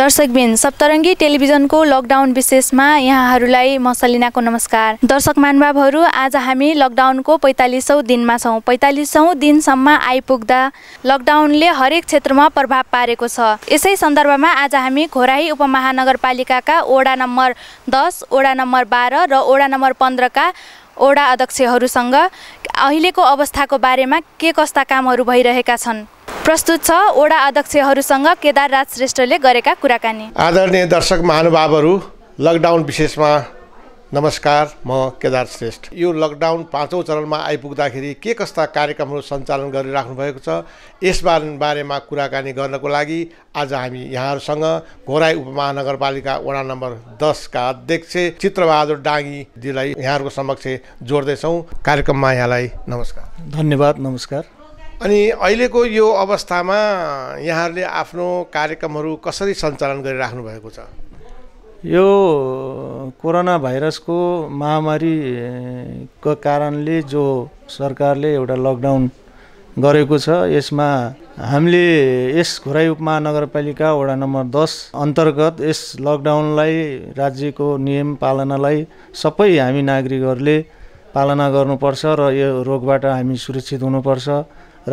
दर्शकबिन सप्तरङ्गी टेलिभिजनको लकडाउन विशेषमा यहाँहरूलाई म सलिनाको नमस्कार दर्शक महानुभावहरू आज हामी लकडाउनको पैँतालिसौँ दिनमा छौँ पैँतालिसौँ दिनसम्म आइपुग्दा लकडाउनले हरेक क्षेत्रमा प्रभाव पारेको छ यसै सन्दर्भमा आज हामी खोराही उपमहानगरपालिकाका वडा नम्बर दस वडा नम्बर बाह्र र वडा नम्बर पन्ध्रका ओडा अध्यक्षहरूसँग अहिलेको अवस्थाको बारेमा के कस्ता कामहरू भइरहेका छन् प्रस्तुत छ ओडा अध्यक्षहरूसँग राज श्रेष्ठले गरेका कुराकानी आदरणीय दर्शक महानुभावहरू लकडाउन विशेषमा नमस्कार म केदार श्रेष्ठ यो लकडाउन पाँचौँ चरणमा आइपुग्दाखेरि के कस्ता कार्यक्रमहरू सञ्चालन गरिराख्नु भएको छ बारे बारेमा कुराकानी गर्नको लागि आज हामी यहाँहरूसँग घोराई उपमहानगरपालिका वडा नम्बर दसका अध्यक्ष चित्रबहादुर डाङ्गीजीलाई यहाँहरूको समक्ष जोड्दैछौँ कार्यक्रममा यहाँलाई नमस्कार धन्यवाद नमस्कार अनि अहिलेको यो अवस्थामा यहाँहरूले आफ्नो कार्यक्रमहरू कसरी सञ्चालन गरिराख्नु भएको छ यो कोरोना भाइरसको महामारीको कारणले जो सरकारले एउटा लकडाउन गरेको छ यसमा हामीले यस घुराई उपमहानगरपालिका वडा नम्बर दस अन्तर्गत यस लकडाउनलाई राज्यको नियम पालनालाई सबै हामी नागरिकहरूले पालना गर्नुपर्छ र यो रोगबाट हामी सुरक्षित हुनुपर्छ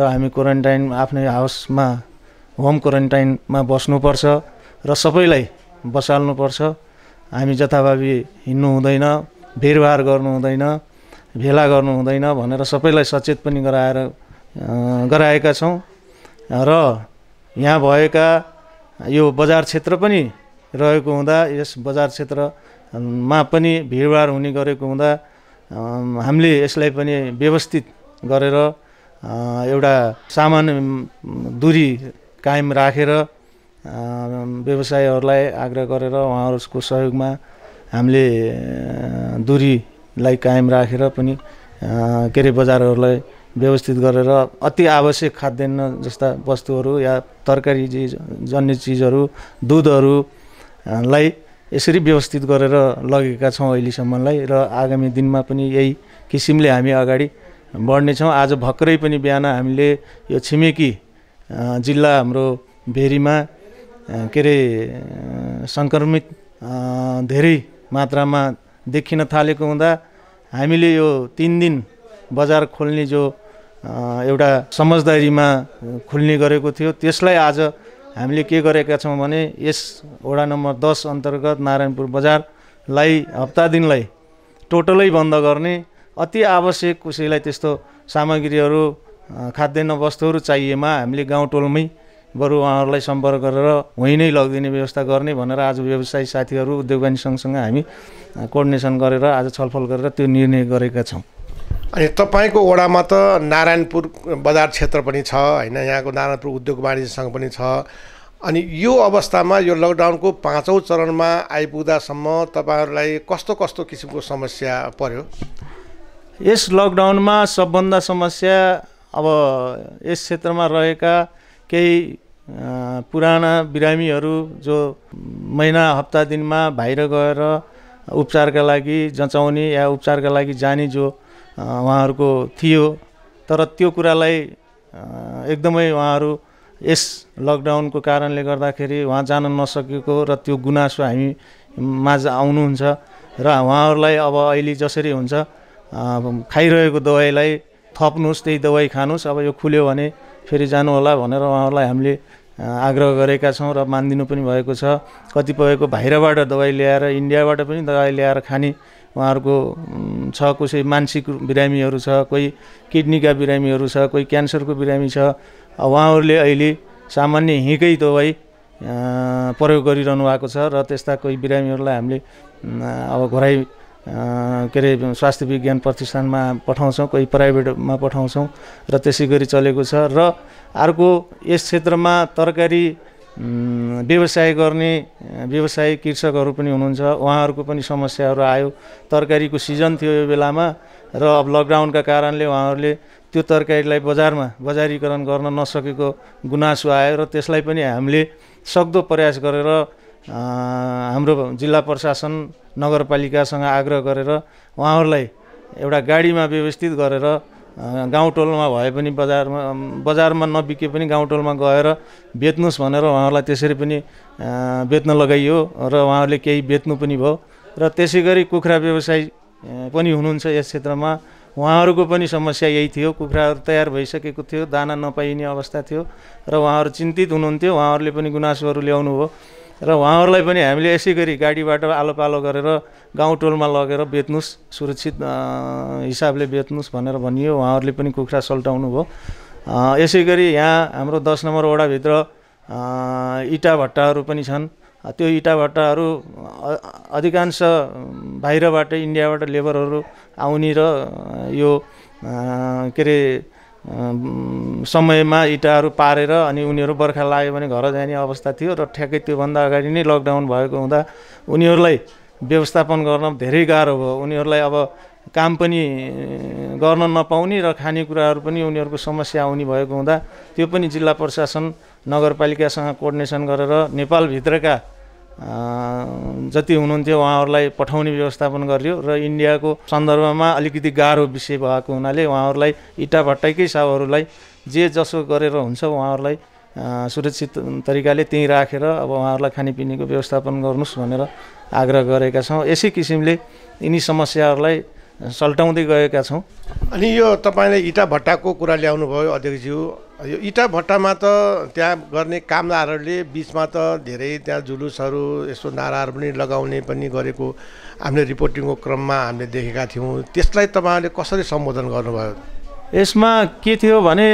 र हामी क्वारेन्टाइन आफ्नै हाउसमा होम क्वारेन्टाइनमा बस्नुपर्छ र सबैलाई बसाल्नुपर्छ हामी जथाभावी हिँड्नु हुँदैन भिडभाड गर्नु हुँदैन भेला गर्नु हुँदैन भनेर सबैलाई सचेत पनि गराएर गराएका छौँ र यहाँ भएका यो बजार क्षेत्र पनि रहेको हुँदा यस बजार क्षेत्रमा पनि भिडभाड हुने गरेको हुँदा हामीले यसलाई पनि व्यवस्थित गरेर एउटा सामान्य दूरी कायम राखेर व्यवसायहरूलाई आग्रह गरेर उहाँहरूको सहयोगमा हामीले दुरीलाई कायम राखेर पनि के अरे बजारहरूलाई व्यवस्थित गरेर अति आवश्यक खाद्यान्न जस्ता वस्तुहरू या तरकारी चिज जन्य चिजहरू दुधहरूलाई यसरी व्यवस्थित गरेर लगेका छौँ अहिलेसम्मलाई र आगामी दिनमा पनि यही किसिमले हामी अगाडि बढ्नेछौँ आज भर्खरै पनि बिहान हामीले यो छिमेकी जिल्ला हाम्रो भेरीमा के अरे सङ्क्रमित धेरै मात्रामा देखिन थालेको हुँदा हामीले यो तिन दिन बजार खोल्ने जो एउटा समझदारीमा खुल्ने गरेको थियो त्यसलाई आज हामीले के गरेका छौँ भने यस वडा नम्बर दस अन्तर्गत नारायणपुर बजारलाई हप्ता दिनलाई टोटलै बन्द गर्ने अति आवश्यक कसैलाई त्यस्तो सामग्रीहरू खाद्यान्न वस्तुहरू चाहिएमा हामीले गाउँ टोलमै बरु उहाँहरूलाई सम्पर्क गरेर उहीँ नै लगिदिने व्यवस्था गर्ने भनेर आज व्यवसाय साथीहरू उद्योगवानी सँगसँगै हामी कोर्डिनेसन गरेर आज छलफल गरेर त्यो निर्णय गरेका छौँ अनि तपाईँको वडामा त नारायणपुर बजार क्षेत्र पनि छ होइन यहाँको नारायणपुर उद्योग वाणिज्यसँग पनि छ अनि यो अवस्थामा यो लकडाउनको पाँचौँ चरणमा आइपुग्दासम्म तपाईँहरूलाई कस्तो कस्तो किसिमको समस्या पर्यो यस लकडाउनमा सबभन्दा समस्या अब यस क्षेत्रमा रहेका केही पुराना बिरामीहरू जो महिना हप्ता दिनमा बाहिर गएर उपचारका लागि जचाउने या उपचारका लागि जाने जो उहाँहरूको थियो तर त्यो कुरालाई एकदमै उहाँहरू यस लकडाउनको कारणले गर्दाखेरि उहाँ जान नसकेको र त्यो गुनासो हामी माझ आउनुहुन्छ र उहाँहरूलाई अब अहिले जसरी हुन्छ खाइरहेको दबाईलाई थप्नुहोस् त्यही दबाई खानुहोस् अब यो खुल्यो भने फेरि जानुहोला भनेर उहाँहरूलाई हामीले आग्रह गरेका छौँ र मानिदिनु पनि भएको छ कतिपयको बाहिरबाट दबाई ल्याएर इन्डियाबाट पनि दबाई ल्याएर खाने उहाँहरूको छ कसै मानसिक बिरामीहरू छ कोही किडनीका बिरामीहरू छ कोही क्यान्सरको बिरामी छ उहाँहरूले अहिले सामान्य हिँकै दबाई प्रयोग गरिरहनु भएको छ र त्यस्ता कोही बिरामीहरूलाई हामीले अब घोराइ के अरे स्वास्थ्य विज्ञान प्रतिष्ठानमा पठाउँछौँ कोही प्राइभेटमा पठाउँछौँ र त्यसै गरी चलेको छ र अर्को यस क्षेत्रमा तरकारी व्यवसाय गर्ने व्यवसाय कृषकहरू पनि हुनुहुन्छ उहाँहरूको पनि समस्याहरू आयो तरकारीको सिजन थियो यो बेलामा र अब लकडाउनका कारणले उहाँहरूले त्यो तरकारीलाई बजारमा बजारीकरण गर्न नसकेको गुनासो आयो र त्यसलाई पनि हामीले सक्दो प्रयास गरेर हाम्रो जिल्ला प्रशासन नगरपालिकासँग आग्रह गरेर उहाँहरूलाई एउटा गाडीमा व्यवस्थित गरेर गाउँटोलमा भए पनि बजारमा बजारमा नबिके पनि गाउँ टोलमा गएर बेच्नुहोस् भनेर उहाँहरूलाई त्यसरी पनि बेच्न लगाइयो र उहाँहरूले केही बेच्नु पनि भयो र त्यसै गरी कुखुरा व्यवसायी पनि हुनुहुन्छ यस क्षेत्रमा उहाँहरूको पनि समस्या यही थियो कुखुराहरू तयार भइसकेको थियो दाना नपाइने अवस्था थियो र उहाँहरू चिन्तित हुनुहुन्थ्यो उहाँहरूले पनि गुनासोहरू ल्याउनु भयो र उहाँहरूलाई पनि हामीले यसै गरी गाडीबाट आलो पालो गरेर गाउँ टोलमा लगेर बेच्नुहोस् सुरक्षित हिसाबले बेच्नुहोस् भनेर भनियो उहाँहरूले पनि कुखुरा सल्टाउनु भयो यसै गरी यहाँ हाम्रो दस नम्बर वडाभित्र इँटा भट्टाहरू पनि छन् त्यो इँटा भट्टाहरू अधिकांश बाहिरबाट इन्डियाबाट लेबरहरू आउने र यो के अरे समयमा इँटाहरू पारेर अनि उनीहरू बर्खा लाग्यो भने घर जाने अवस्था थियो र ठ्याक्कै त्योभन्दा अगाडि नै लकडाउन भएको हुँदा उनीहरूलाई व्यवस्थापन गर्न धेरै गाह्रो भयो उनीहरूलाई अब काम पनि गर्न नपाउने र खानेकुराहरू पनि उनीहरूको समस्या आउने भएको हुँदा त्यो पनि जिल्ला प्रशासन नगरपालिकासँग कोर्डिनेसन गरेर नेपालभित्रका जति हुनुहुन्थ्यो उहाँहरूलाई पठाउने व्यवस्थापन गरियो र इन्डियाको सन्दर्भमा अलिकति गाह्रो विषय भएको हुनाले उहाँहरूलाई इटा भट्टैकै साहुहरूलाई जे जसो गरेर हुन्छ उहाँहरूलाई सुरक्षित तरिकाले त्यहीँ राखेर अब उहाँहरूलाई खानेपिनेको व्यवस्थापन गर्नुहोस् भनेर आग्रह गरेका छौँ यसै किसिमले यिनी समस्याहरूलाई सल्टाउँदै गएका छौँ अनि यो तपाईँले भट्टाको कुरा ल्याउनुभयो अध्यक्षज्यू यो इँटा भट्टामा त त्यहाँ गर्ने कामदारहरूले बिचमा त धेरै त्यहाँ जुलुसहरू यसो नाराहरू पनि लगाउने पनि गरेको हामीले रिपोर्टिङको क्रममा हामीले देखेका थियौँ त्यसलाई तपाईँहरूले कसरी सम्बोधन गर्नुभयो यसमा के थियो भने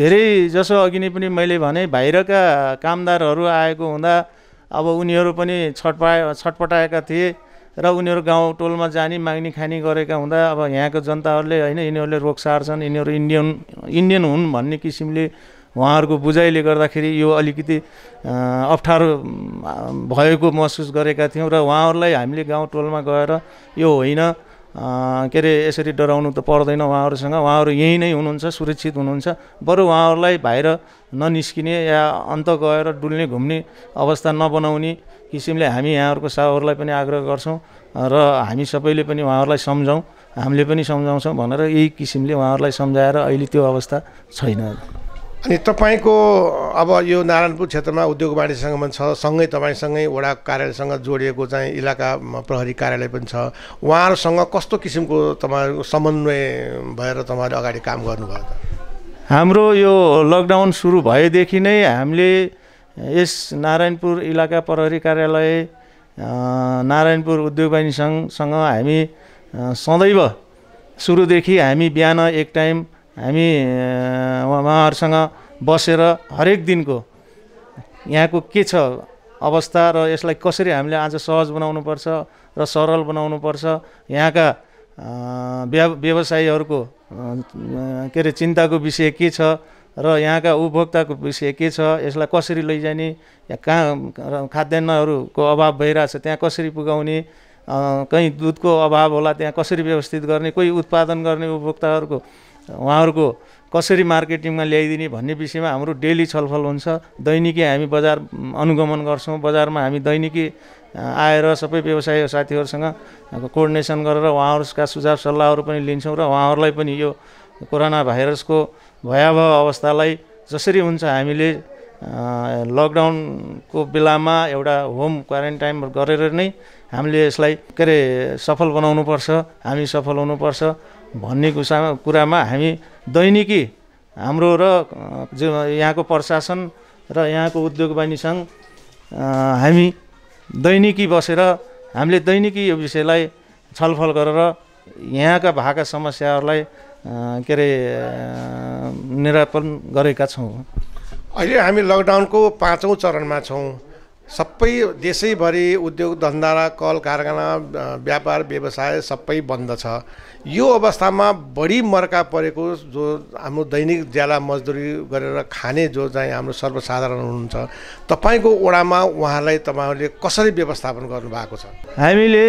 धेरै जसो अघि नै पनि मैले भने बाहिरका कामदारहरू आएको हुँदा अब उनीहरू पनि छटपा छटपटाएका थिए र उनीहरू गाउँ टोलमा जाने माग्ने खाने गरेका हुँदा अब यहाँको जनताहरूले होइन यिनीहरूले रोग सार्छन् यिनीहरू इन्डियन इन्डियन हुन् भन्ने किसिमले उहाँहरूको बुझाइले गर्दाखेरि यो अलिकति अप्ठ्यारो भएको महसुस गरेका थियौँ र उहाँहरूलाई हामीले गाउँ टोलमा गएर यो होइन के अरे यसरी डराउनु त पर्दैन उहाँहरूसँग उहाँहरू यहीँ नै हुनुहुन्छ सुरक्षित हुनुहुन्छ बरु उहाँहरूलाई बाहिर ननिस्किने या अन्त गएर डुल्ने घुम्ने अवस्था नबनाउने किसिमले हामी यहाँहरूको साहुहरूलाई पनि आग्रह गर्छौँ र हामी सबैले पनि उहाँहरूलाई सम्झौँ हामीले पनि सम्झाउँछौँ भनेर यही किसिमले उहाँहरूलाई सम्झाएर अहिले त्यो अवस्था छैन अनि तपाईँको अब यो नारायणपुर क्षेत्रमा उद्योग वाणिज्य पनि छ सँगै तपाईँसँगै वडा कार्यालयसँग जोडिएको चाहिँ इलाका प्रहरी कार्यालय पनि छ उहाँहरूसँग कस्तो किसिमको तपाईँहरूको समन्वय भएर तपाईँहरूले अगाडि काम गर्नुभयो त हाम्रो यो लकडाउन सुरु भएदेखि नै हामीले यस नारायणपुर इलाका प्रहरी कार्यालय नारायणपुर उद्योग वाहिनी सङ्घसँग हामी सदैव सुरुदेखि हामी बिहान एक टाइम हामी उहाँहरूसँग बसेर हरेक दिनको यहाँको के छ अवस्था र यसलाई कसरी हामीले आज सहज बनाउनुपर्छ र सरल बनाउनुपर्छ यहाँका व्यव व्यवसायीहरूको के अरे चिन्ताको विषय के छ र यहाँका उपभोक्ताको विषय के छ यसलाई कसरी लैजाने या कहाँ खाद्यान्नहरूको अभाव भइरहेछ त्यहाँ कसरी पुगाउने कहीँ दुधको अभाव होला त्यहाँ कसरी व्यवस्थित गर्ने कोही उत्पादन गर्ने उपभोक्ताहरूको उहाँहरूको कसरी मार्केटिङमा ल्याइदिने भन्ने विषयमा हाम्रो डेली छलफल हुन्छ दैनिकी हामी बजार अनुगमन गर्छौँ बजारमा हामी दैनिकी आएर सबै व्यवसाय साथीहरूसँग कोर्डिनेसन गरेर उहाँहरूका सुझाव सल्लाहहरू पनि लिन्छौँ र उहाँहरूलाई पनि यो कोरोना भाइरसको भयावह अवस्थालाई जसरी हुन्छ हामीले लकडाउनको बेलामा एउटा होम क्वारेन्टाइन गरेर नै हामीले यसलाई के अरे सफल बनाउनुपर्छ हामी सफल हुनुपर्छ भन्ने कुरामा हामी दैनिकी हाम्रो र जो यहाँको प्रशासन र यहाँको उद्योग वाणीसँग हामी दैनिकी बसेर हामीले दैनिकी यो विषयलाई छलफल गरेर यहाँका भएका समस्याहरूलाई के अरे निरापन गरेका छौँ अहिले हामी लकडाउनको पाँचौँ चरणमा छौँ सबै देशैभरि उद्योग धन्दा कल कारखाना व्यापार व्यवसाय सबै बन्द छ यो अवस्थामा बढी मर्का परेको जो हाम्रो दैनिक ज्याला मजदुरी गरेर खाने जो चाहिँ हाम्रो सर्वसाधारण हुनुहुन्छ तपाईँको ओडामा उहाँलाई तपाईँहरूले कसरी व्यवस्थापन गर्नुभएको छ हामीले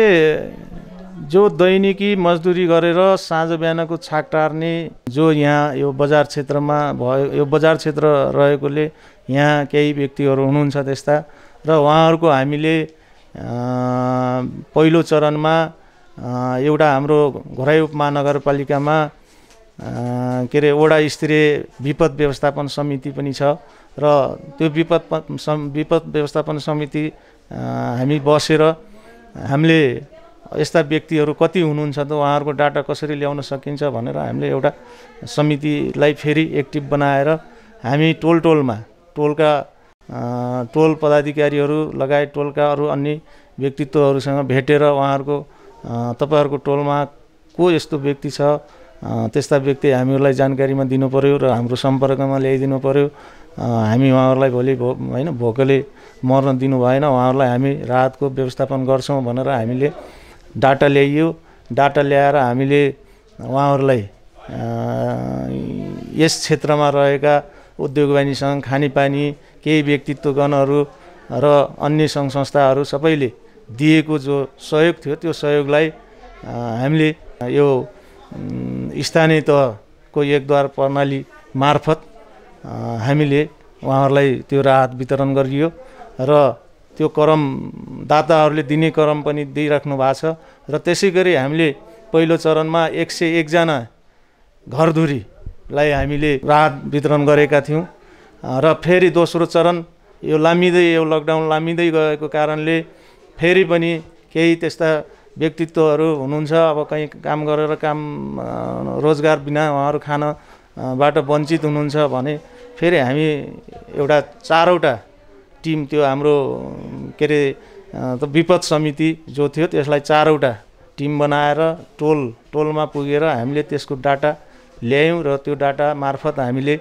जो दैनिकी मजदुरी गरेर साँझ बिहानको छाक टार्ने जो यहाँ यो बजार क्षेत्रमा भयो यो बजार क्षेत्र रहेकोले यहाँ केही व्यक्तिहरू हुनुहुन्छ त्यस्ता र उहाँहरूको हामीले पहिलो चरणमा एउटा हाम्रो घोराइ उपमहानगरपालिकामा के अरे वडा स्तरीय विपद व्यवस्थापन समिति पनि छ र त्यो विपद विपद व्यवस्थापन समिति हामी बसेर हामीले यस्ता व्यक्तिहरू कति हुनुहुन्छ त उहाँहरूको डाटा कसरी ल्याउन सकिन्छ भनेर हामीले एउटा समितिलाई फेरि एक्टिभ बनाएर हामी टोल टोलमा टोलका टोल पदाधिकारीहरू लगायत टोलका अरू अन्य व्यक्तित्वहरूसँग भेटेर उहाँहरूको तपाईँहरूको टोलमा को यस्तो व्यक्ति छ त्यस्ता व्यक्ति हामीहरूलाई जानकारीमा दिनु पऱ्यो र हाम्रो सम्पर्कमा ल्याइदिनु पऱ्यो हामी उहाँहरूलाई भोलि भो होइन भोकले मर्न दिनु भएन उहाँहरूलाई हामी राहतको व्यवस्थापन गर्छौँ भनेर हामीले डाटा ल्याइयो डाटा ल्याएर हामीले उहाँहरूलाई यस क्षेत्रमा रहेका उद्योगवानीसँग खानेपानी केही व्यक्तित्वगणहरू र अन्य सङ्घ संस्थाहरू सबैले दिएको जो सहयोग थियो त्यो सहयोगलाई हामीले यो स्थानीय तहको एकद्वार प्रणाली मार्फत हामीले उहाँहरूलाई त्यो राहत वितरण गरियो र त्यो करम करमदाताहरूले दिने करम पनि दिइराख्नु भएको छ र त्यसै गरी हामीले पहिलो चरणमा एक सय एकजना घरधुरीलाई हामीले राहत वितरण गरेका थियौँ र फेरि दोस्रो चरण यो लामिँदै यो लकडाउन लामिँदै गएको कारणले फेरि पनि केही त्यस्ता व्यक्तित्वहरू हुनुहुन्छ अब कहीँ काम गरेर काम रोजगार बिना उहाँहरू खानबाट वञ्चित हुनुहुन्छ भने फेरि हामी एउटा चारवटा टिम त्यो हाम्रो के अरे विपद समिति जो थियो त्यसलाई चारवटा टिम बनाएर टोल टोलमा पुगेर हामीले त्यसको डाटा ल्यायौँ र त्यो डाटा मार्फत हामीले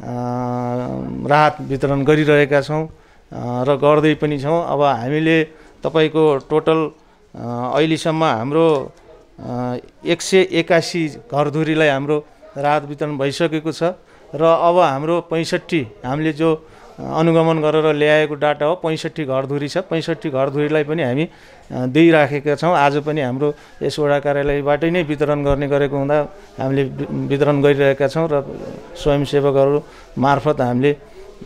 राहत वितरण गरिरहेका छौँ र गर्दै पनि छौँ अब हामीले तपाईँको टोटल अहिलेसम्म हाम्रो एक सय एकासी घरधुरीलाई हाम्रो राहत वितरण भइसकेको छ र अब हाम्रो पैँसठी हामीले जो अनुगमन गरेर ल्याएको डाटा हो पैँसठी घरधुरी छ पैँसठी घरधुरीलाई पनि हामी दिइराखेका छौँ आज पनि हाम्रो यस वडा कार्यालयबाटै नै वितरण गर्ने गरेको हुँदा हामीले वितरण गरिरहेका छौँ र स्वयंसेवकहरू मार्फत हामीले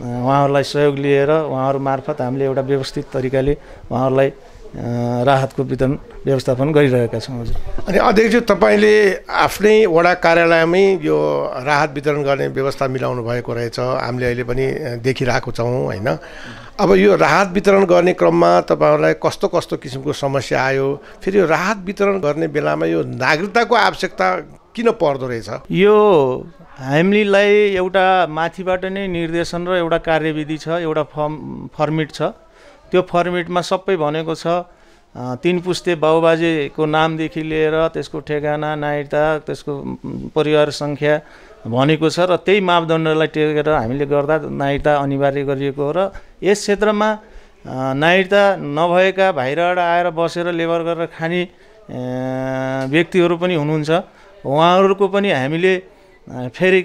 उहाँहरूलाई सहयोग लिएर उहाँहरू मार्फत हामीले एउटा व्यवस्थित तरिकाले उहाँहरूलाई राहतको वितरण व्यवस्थापन गरिरहेका छौँ हजुर अनि अध्यक्ष तपाईँले आफ्नै वडा कार्यालयमै यो राहत वितरण गर्ने व्यवस्था मिलाउनु भएको रहेछ हामीले अहिले पनि देखिरहेको छौँ होइन अब यो राहत वितरण गर्ने क्रममा तपाईँहरूलाई कस्तो कस्तो किसिमको समस्या आयो फेरि यो राहत वितरण गर्ने बेलामा यो नागरिकताको आवश्यकता किन पर्दो रहेछ यो हामीलाई एउटा माथिबाट नै निर्देशन र एउटा कार्यविधि छ एउटा फर्म फर्मिट छ त्यो फर्मेटमा सबै भनेको छ तिन पुस्ते बाबुबाजेको नामदेखि लिएर त्यसको ठेगाना नायिता त्यसको परिवार सङ्ख्या भनेको छ र त्यही मापदण्डलाई टेकेर हामीले गर्दा नायिता अनिवार्य गरिएको हो र यस क्षेत्रमा नायिता नभएका बाहिरबाट आएर बसेर लेबर गरेर खाने व्यक्तिहरू पनि हुनुहुन्छ उहाँहरूको पनि हामीले फेरि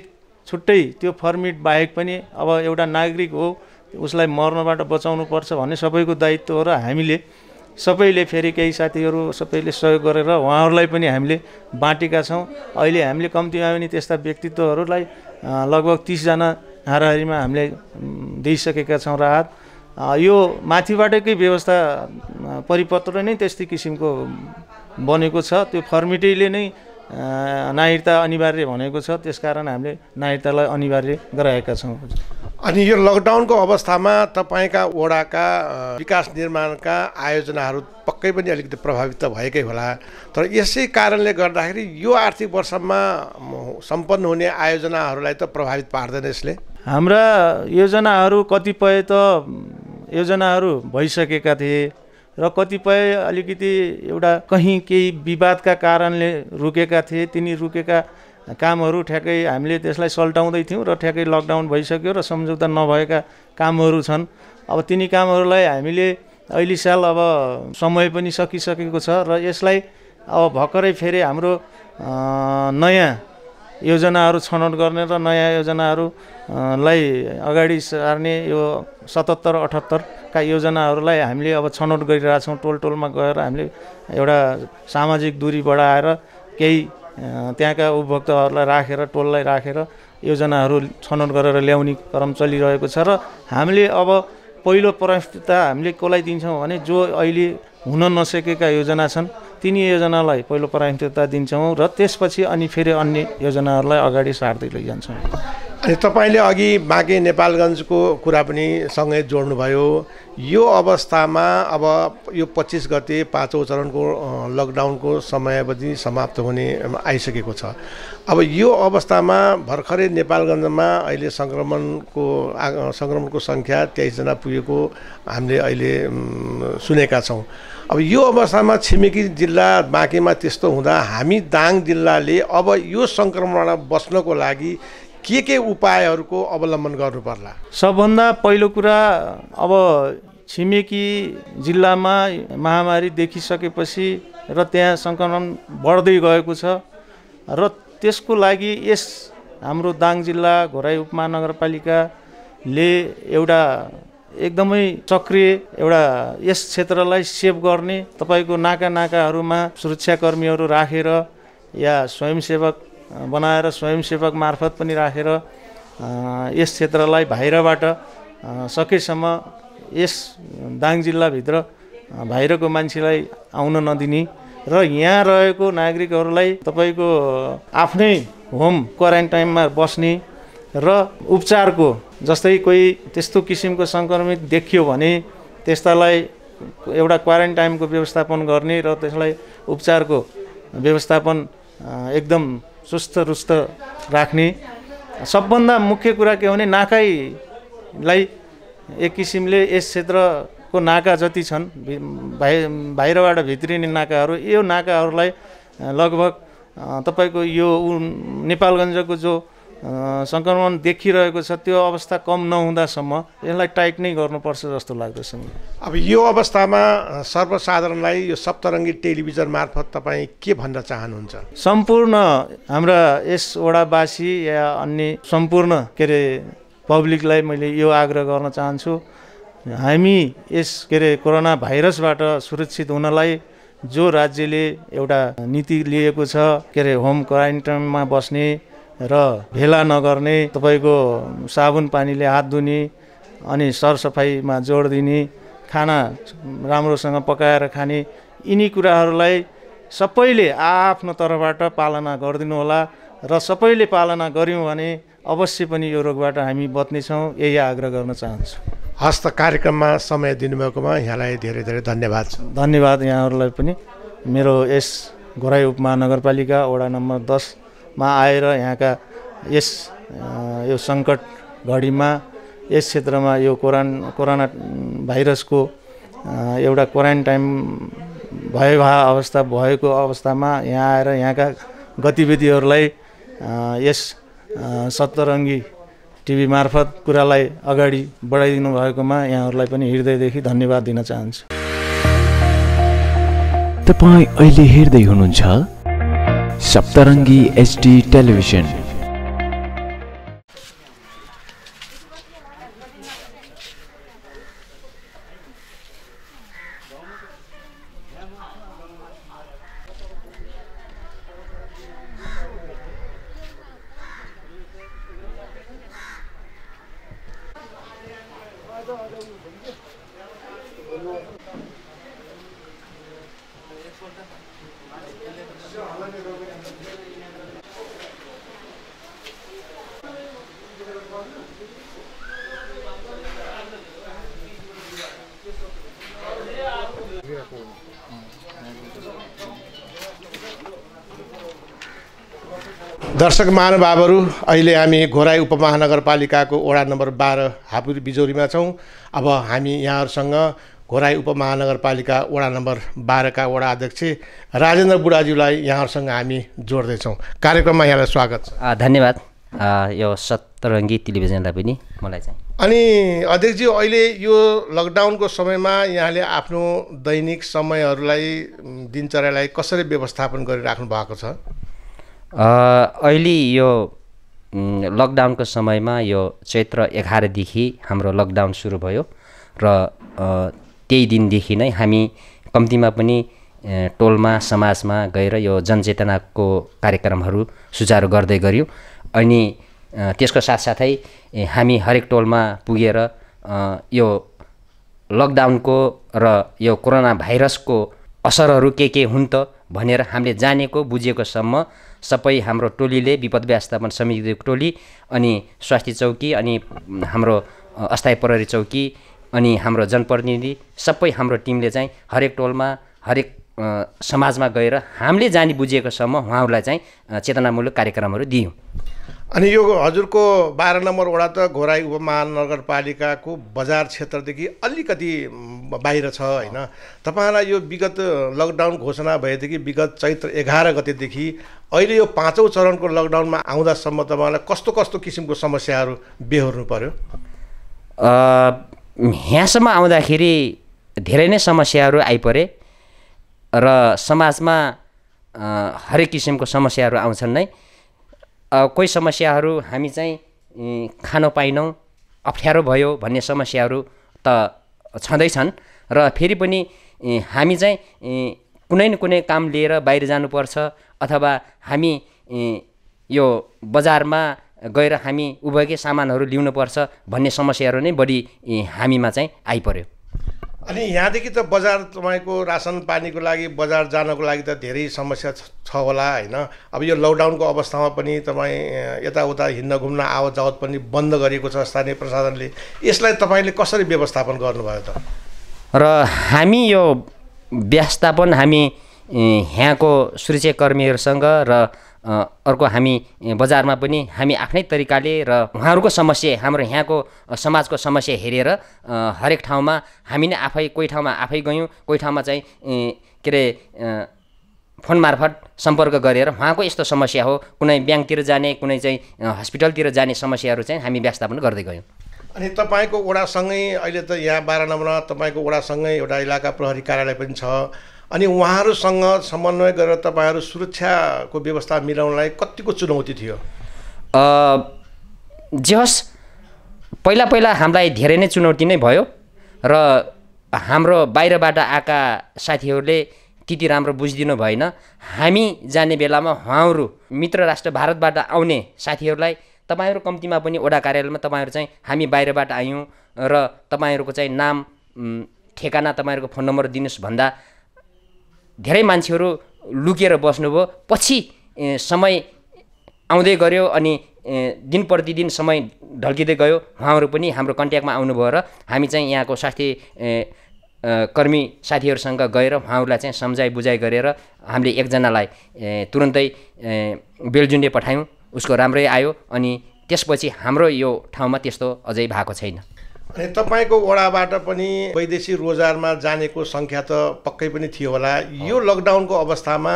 छुट्टै त्यो फर्मिट बाहेक पनि अब एउटा नागरिक हो उसलाई मर्नबाट बचाउनुपर्छ भन्ने सबैको दायित्व हो र हामीले सबैले फेरि केही साथीहरू सबैले सहयोग गरेर उहाँहरूलाई पनि हामीले बाँटेका छौँ अहिले हामीले कम्तीमा पनि त्यस्ता व्यक्तित्वहरूलाई लगभग तिसजना हाराहारीमा हामीले दिइसकेका छौँ राहत यो माथिबाटकै व्यवस्था परिपत्र नै त्यस्तै किसिमको बनेको छ त्यो फर्मिटीले नै नागरिकता अनिवार्य भनेको छ त्यसकारण हामीले नागरिकतालाई अनिवार्य गराएका छौँ अनि यो लकडाउनको अवस्थामा तपाईँका वडाका विकास निर्माणका आयोजनाहरू पक्कै पनि अलिकति प्रभावित त भएकै होला तर यसै कारणले गर्दाखेरि यो आर्थिक वर्षमा सम्पन्न हुने आयोजनाहरूलाई त प्रभावित पार्दैन यसले हाम्रा योजनाहरू कतिपय त योजनाहरू भइसकेका थिए र कतिपय अलिकति एउटा कहीँ केही विवादका कारणले रुकेका थिए तिनी रुकेका कामहरू ठ्याक्कै हामीले त्यसलाई सल्टाउँदै थियौँ र ठ्याक्कै लकडाउन भइसक्यो र सम्झौता नभएका कामहरू छन् अब तिनी कामहरूलाई हामीले अहिले साल अब समय पनि सकिसकेको छ र यसलाई अब भर्खरै फेरि हाम्रो नयाँ योजनाहरू छनौट गर्ने र नयाँ योजनाहरूलाई अगाडि सार्ने यो सतहत्तर अठहत्तरका योजनाहरूलाई हामीले अब छनौट गरिरहेछौँ टोल टोलमा गएर हामीले एउटा सामाजिक दूरी बढाएर केही त्यहाँका उपभोक्ताहरूलाई राखेर टोललाई राखेर योजनाहरू छनौट गरेर ल्याउने क्रम चलिरहेको छ र हामीले अब पहिलो प्राथमिकता हामीले कसलाई दिन्छौँ भने जो अहिले हुन नसकेका योजना छन् तिनी योजनालाई पहिलो प्राथमिकता दिन्छौँ र त्यसपछि अनि फेरि अन्य योजनाहरूलाई अगाडि सार्दै लैजान्छौँ अनि तपाईँले अघि बाँके नेपालगञ्जको कुरा पनि सँगै जोड्नुभयो यो अवस्थामा अब यो पच्चिस गते पाँचौँ चरणको लकडाउनको समयावधि समाप्त हुने आइसकेको छ अब यो अवस्थामा भर्खरै नेपालगञ्जमा अहिले सङ्क्रमणको सङ्क्रमणको सङ्ख्या तेइसजना पुगेको हामीले अहिले सुनेका छौँ अब यो अवस्थामा छिमेकी जिल्ला बाँकेमा त्यस्तो हुँदा हामी दाङ जिल्लाले अब यो सङ्क्रमणबाट बस्नको लागि के के उपायहरूको अवलम्बन गर्नुपर्ला सबभन्दा पहिलो कुरा अब छिमेकी जिल्लामा महामारी देखिसकेपछि र त्यहाँ सङ्क्रमण बढ्दै गएको छ र त्यसको लागि यस हाम्रो दाङ जिल्ला घोराई उपमहानगरपालिकाले एउटा एकदमै सक्रिय एउटा यस क्षेत्रलाई सेभ गर्ने तपाईँको नाका नाकाहरूमा सुरक्षाकर्मीहरू राखेर या स्वयंसेवक बनाएर स्वयंसेवक मार्फत पनि राखेर यस क्षेत्रलाई बाहिरबाट सकेसम्म यस दाङ जिल्लाभित्र बाहिरको मान्छेलाई आउन नदिने र यहाँ रहेको नागरिकहरूलाई तपाईँको आफ्नै होम क्वारेन्टाइनमा बस्ने र उपचारको जस्तै कोही त्यस्तो किसिमको सङ्क्रमित देखियो भने त्यस्तालाई एउटा क्वारेन्टाइनको व्यवस्थापन गर्ने र त्यसलाई उपचारको व्यवस्थापन एकदम सुस्त रुस्त राख्ने सबभन्दा मुख्य कुरा के हो भने नाकाईलाई एक किसिमले यस क्षेत्रको नाका जति छन् भाइ बाहिरबाट भित्रिने नाकाहरू यो नाकाहरूलाई लगभग तपाईँको यो नेपालगञ्जको जो सङ्क्रमण देखिरहेको छ त्यो अवस्था कम नहुँदासम्म यसलाई टाइट नै गर्नुपर्छ जस्तो लाग्दछ अब यो अवस्थामा सर्वसाधारणलाई यो सप्तरङ्गी टेलिभिजन मार्फत तपाईँ के भन्न चाहनुहुन्छ सम्पूर्ण हाम्रा यस वडावासी या अन्य सम्पूर्ण के अरे पब्लिकलाई मैले यो आग्रह गर्न चाहन्छु हामी यस के अरे कोरोना भाइरसबाट सुरक्षित हुनलाई जो राज्यले एउटा नीति लिएको छ के अरे होम क्वारेन्टाइनमा बस्ने र भेला नगर्ने तपाईँको साबुन पानीले हात धुने अनि सरसफाइमा जोड दिने खाना राम्रोसँग पकाएर खाने यिनी कुराहरूलाई सबैले आआफ्नो तर्फबाट पालना होला र सबैले पालना गऱ्यौँ भने अवश्य पनि यो रोगबाट हामी बच्नेछौँ यही आग्रह गर्न चाहन्छु हस्त कार्यक्रममा समय दिनुभएकोमा यहाँलाई धेरै धेरै धन्यवाद छ धन्यवाद यहाँहरूलाई पनि मेरो यस घोराई उपमहानगरपालिका वडा नम्बर दस मा आएर यहाँका यस यो सङ्कट घडीमा यस क्षेत्रमा यो कोरान कोरोना भाइरसको एउटा क्वारेन्टाइन भएभा अवस्था भएको अवस्थामा यहाँ आएर यहाँका गतिविधिहरूलाई यस सप्तरङ्गी टिभी मार्फत कुरालाई अगाडि बढाइदिनु भएकोमा यहाँहरूलाई पनि हृदयदेखि धन्यवाद दिन चाहन्छु तपाईँ अहिले हेर्दै हुनुहुन्छ सप्तरंगी एच टेलीविजन दर्शक महानुभावहरू अहिले हामी घोराई उपमहानगरपालिकाको वडा नम्बर बाह्र हापुर बिजोरीमा छौँ अब हामी यहाँहरूसँग घोराई उपमहानगरपालिका वडा नम्बर बाह्रका वडा अध्यक्ष राजेन्द्र बुढाज्यूलाई यहाँहरूसँग हामी जोड्दैछौँ कार्यक्रममा यहाँलाई स्वागत छ धन्यवाद यो सतरङ्गी टेलिभिजनलाई पनि मलाई चाहिँ अनि अध्यक्षजी अहिले यो लकडाउनको समयमा यहाँले आफ्नो दैनिक समयहरूलाई दिनचर्यालाई कसरी व्यवस्थापन गरिराख्नु भएको छ अहिले यो लकडाउनको समयमा यो चैत्र एघारदेखि हाम्रो लकडाउन सुरु भयो र त्यही दिनदेखि नै हामी कम्तीमा पनि टोलमा समाजमा गएर यो जनचेतनाको कार्यक्रमहरू सुचारू गर्दै गऱ्यौँ अनि त्यसको साथसाथै हामी हरेक टोलमा पुगेर यो लकडाउनको र यो कोरोना भाइरसको असरहरू के के हुन् त भनेर हामीले जानेको बुझेकोसम्म सबै हाम्रो टोलीले विपद व्यवस्थापन समितिको टोली अनि स्वास्थ्य चौकी अनि हाम्रो अस्थायी प्रहरी चौकी अनि हाम्रो जनप्रतिनिधि सबै हाम्रो टिमले चाहिँ हरेक टोलमा हरेक समाजमा गएर हामीले जानी बुझिएकोसम्म उहाँहरूलाई चाहिँ चेतनामूलक कार्यक्रमहरू दियौँ अनि यो हजुरको बाह्र नम्बर वडा त घोराई उपमहानगरपालिकाको बजार क्षेत्रदेखि अलिकति बाहिर छ होइन तपाईँलाई यो विगत लकडाउन घोषणा भएदेखि विगत चैत्र एघार गतेदेखि अहिले यो पाँचौँ चरणको लकडाउनमा आउँदासम्म तपाईँलाई कस्तो कस्तो किसिमको समस्याहरू बेहोर्नु पऱ्यो यहाँसम्म आउँदाखेरि धेरै नै समस्याहरू आइपरे र समाजमा हरेक किसिमको समस्याहरू आउँछन् नै कोही समस्याहरू हामी चाहिँ खान पाएनौँ अप्ठ्यारो भयो भन्ने समस्याहरू त छँदैछन् र फेरि पनि हामी चाहिँ कुनै न कुनै काम लिएर बाहिर जानुपर्छ अथवा हामी यो बजारमा गएर हामी उभयकै सामानहरू ल्याउनुपर्छ भन्ने समस्याहरू नै बढी हामीमा चाहिँ आइपऱ्यो अनि यहाँदेखि त बजार तपाईँको रासन पानीको लागि बजार जानको लागि त धेरै समस्या छ होला होइन अब यो लकडाउनको अवस्थामा पनि तपाईँ यताउता हिँड्न घुम्न आवत जावत पनि बन्द गरिएको छ स्थानीय प्रशासनले यसलाई तपाईँले कसरी व्यवस्थापन गर्नुभयो त र हामी यो व्यवस्थापन हामी यहाँको सुरक्षाकर्मीहरूसँग र अर्को हामी बजारमा पनि हामी आफ्नै तरिकाले र उहाँहरूको समस्या हाम्रो यहाँको समाजको समस्या हेरेर हरेक ठाउँमा हामी नै आफै कोही ठाउँमा आफै गयौँ कोही ठाउँमा चाहिँ के अरे फोन मार्फत सम्पर्क गरेर उहाँको यस्तो समस्या हो कुनै ब्याङ्कतिर जाने कुनै चाहिँ हस्पिटलतिर जाने समस्याहरू चाहिँ हामी व्यवस्थापन गर्दै गयौँ अनि तपाईँको ओडासँगै अहिले त यहाँ बाह्र नम्बरमा तपाईँको ओडासँगै एउटा इलाका प्रहरी कार्यालय पनि छ अनि उहाँहरूसँग समन्वय गरेर तपाईँहरू सुरक्षाको व्यवस्था मिलाउनलाई कतिको चुनौती थियो जे होस् पहिला पहिला हामीलाई धेरै नै चुनौती नै भयो र हाम्रो बाहिरबाट आएका साथीहरूले त्यति राम्रो बुझिदिनु भएन हामी जाने बेलामा उहाँहरू मित्र राष्ट्र भारतबाट आउने साथीहरूलाई तपाईँहरू कम्तीमा पनि वडा कार्यालयमा तपाईँहरू चाहिँ हामी बाहिरबाट आयौँ र तपाईँहरूको चाहिँ नाम ठेगाना तपाईँहरूको फोन नम्बर दिनुहोस् भन्दा धेरै मान्छेहरू लुकेर बस्नुभयो पछि समय आउँदै गयो अनि दिन प्रतिदिन समय ढल्किँदै गयो उहाँहरू पनि हाम्रो कन्ट्याक्टमा आउनुभयो र हामी चाहिँ यहाँको स्वास्थ्य कर्मी साथीहरूसँग गएर उहाँहरूलाई चाहिँ सम्झाइ बुझाइ गरेर हामीले एकजनालाई तुरन्तै बेलजुन्डे पठायौँ उसको राम्रै आयो अनि त्यसपछि हाम्रो यो ठाउँमा त्यस्तो अझै भएको छैन अनि तपाईँको वडाबाट पनि वैदेशिक रोजगारमा जानेको सङ्ख्या त पक्कै पनि थियो होला यो लकडाउनको अवस्थामा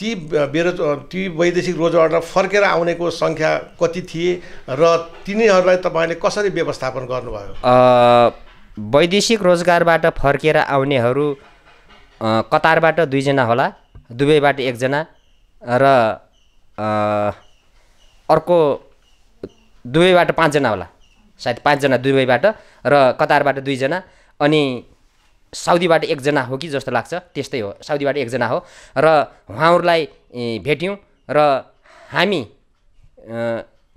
ती बेरोज ती वैदेशिक रोजगार फर्केर आउनेको सङ्ख्या कति थिए र तिनीहरूलाई तपाईँले कसरी व्यवस्थापन गर्नुभयो वैदेशिक रोजगारबाट फर्केर आउनेहरू कतारबाट दुईजना होला दुबईबाट एकजना र अर्को दुबईबाट पाँचजना होला सायद पाँचजना दुबईबाट र कतारबाट दुईजना अनि साउदीबाट एकजना हो कि जस्तो लाग्छ त्यस्तै हो साउदीबाट एकजना हो र उहाँहरूलाई भेट्यौँ र हामी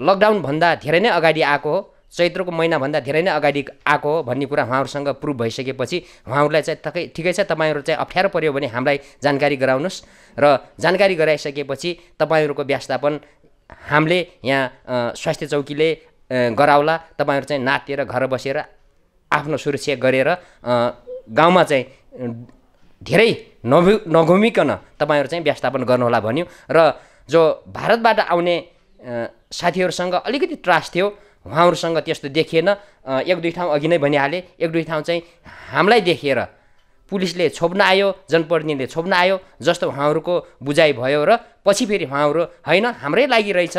लकडाउनभन्दा धेरै नै अगाडि आएको हो चैत्रको महिनाभन्दा धेरै नै अगाडि आएको हो भन्ने कुरा उहाँहरूसँग प्रुभ भइसकेपछि उहाँहरूलाई चाहिँ ठिकै ठिकै छ तपाईँहरू चाहिँ अप्ठ्यारो पऱ्यो भने हामीलाई जानकारी गराउनुहोस् र जानकारी गराइसकेपछि तपाईँहरूको व्यवस्थापन हामीले यहाँ स्वास्थ्य चौकीले गराउला तपाईँहरू चाहिँ नातिएर घर बसेर आफ्नो सुरक्षा गरेर गाउँमा चाहिँ धेरै नभु नघुमिकन तपाईँहरू चाहिँ व्यवस्थापन गर्नुहोला भन्यो र जो भारतबाट आउने साथीहरूसँग अलिकति त्रास थियो उहाँहरूसँग त्यस्तो देखिएन एक दुई ठाउँ अघि नै भनिहालेँ एक दुई ठाउँ चाहिँ हामीलाई देखिएर पुलिसले छोप्न आयो जनप्रतिनिधिले छोप्न आयो जस्तो उहाँहरूको बुझाइ भयो र पछि फेरि उहाँहरू होइन हाम्रै लागि रहेछ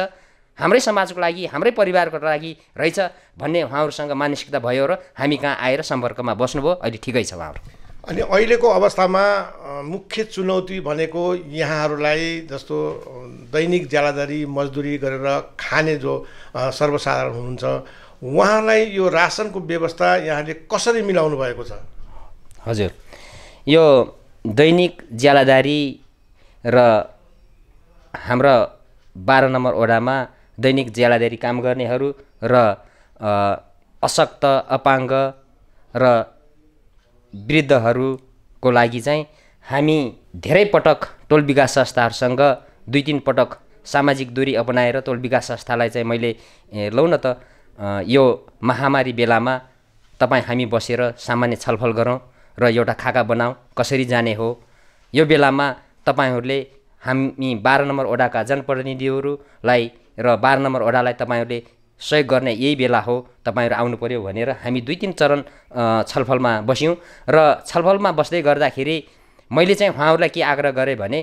हाम्रै समाजको लागि हाम्रै परिवारको लागि रहेछ भन्ने उहाँहरूसँग मानसिकता भयो र हामी कहाँ आएर सम्पर्कमा बस्नुभयो अहिले ठिकै छ उहाँहरू अनि अहिलेको अवस्थामा मुख्य चुनौती भनेको यहाँहरूलाई जस्तो दैनिक ज्यालादारी मजदुरी गरेर खाने जो सर्वसाधारण हुनुहुन्छ उहाँलाई यो रासनको व्यवस्था यहाँले कसरी मिलाउनु भएको छ हजुर यो दैनिक ज्यालादारी र हाम्रा बाह्र नम्बर ओडामा दैनिक ज्यालादेरी काम गर्नेहरू र अशक्त अपाङ्ग र वृद्धहरूको लागि चाहिँ हामी धेरै पटक टोल विकास संस्थाहरूसँग दुई तिन पटक सामाजिक दूरी अपनाएर टोल विकास संस्थालाई चाहिँ मैले लौ न त यो महामारी बेलामा तपाईँ हामी बसेर सामान्य छलफल गरौँ र एउटा खाका बनाऊ कसरी जाने हो यो बेलामा तपाईँहरूले हामी बाह्र नम्बर ओडाका जनप्रतिनिधिहरूलाई र बाह्र नम्बर ओडालाई तपाईँहरूले सहयोग गर्ने यही बेला हो तपाईँहरू आउनु पऱ्यो भनेर हामी दुई तिन चरण छलफलमा बस्यौँ र छलफलमा बस्दै गर्दाखेरि मैले चाहिँ उहाँहरूलाई के आग्रह गरेँ भने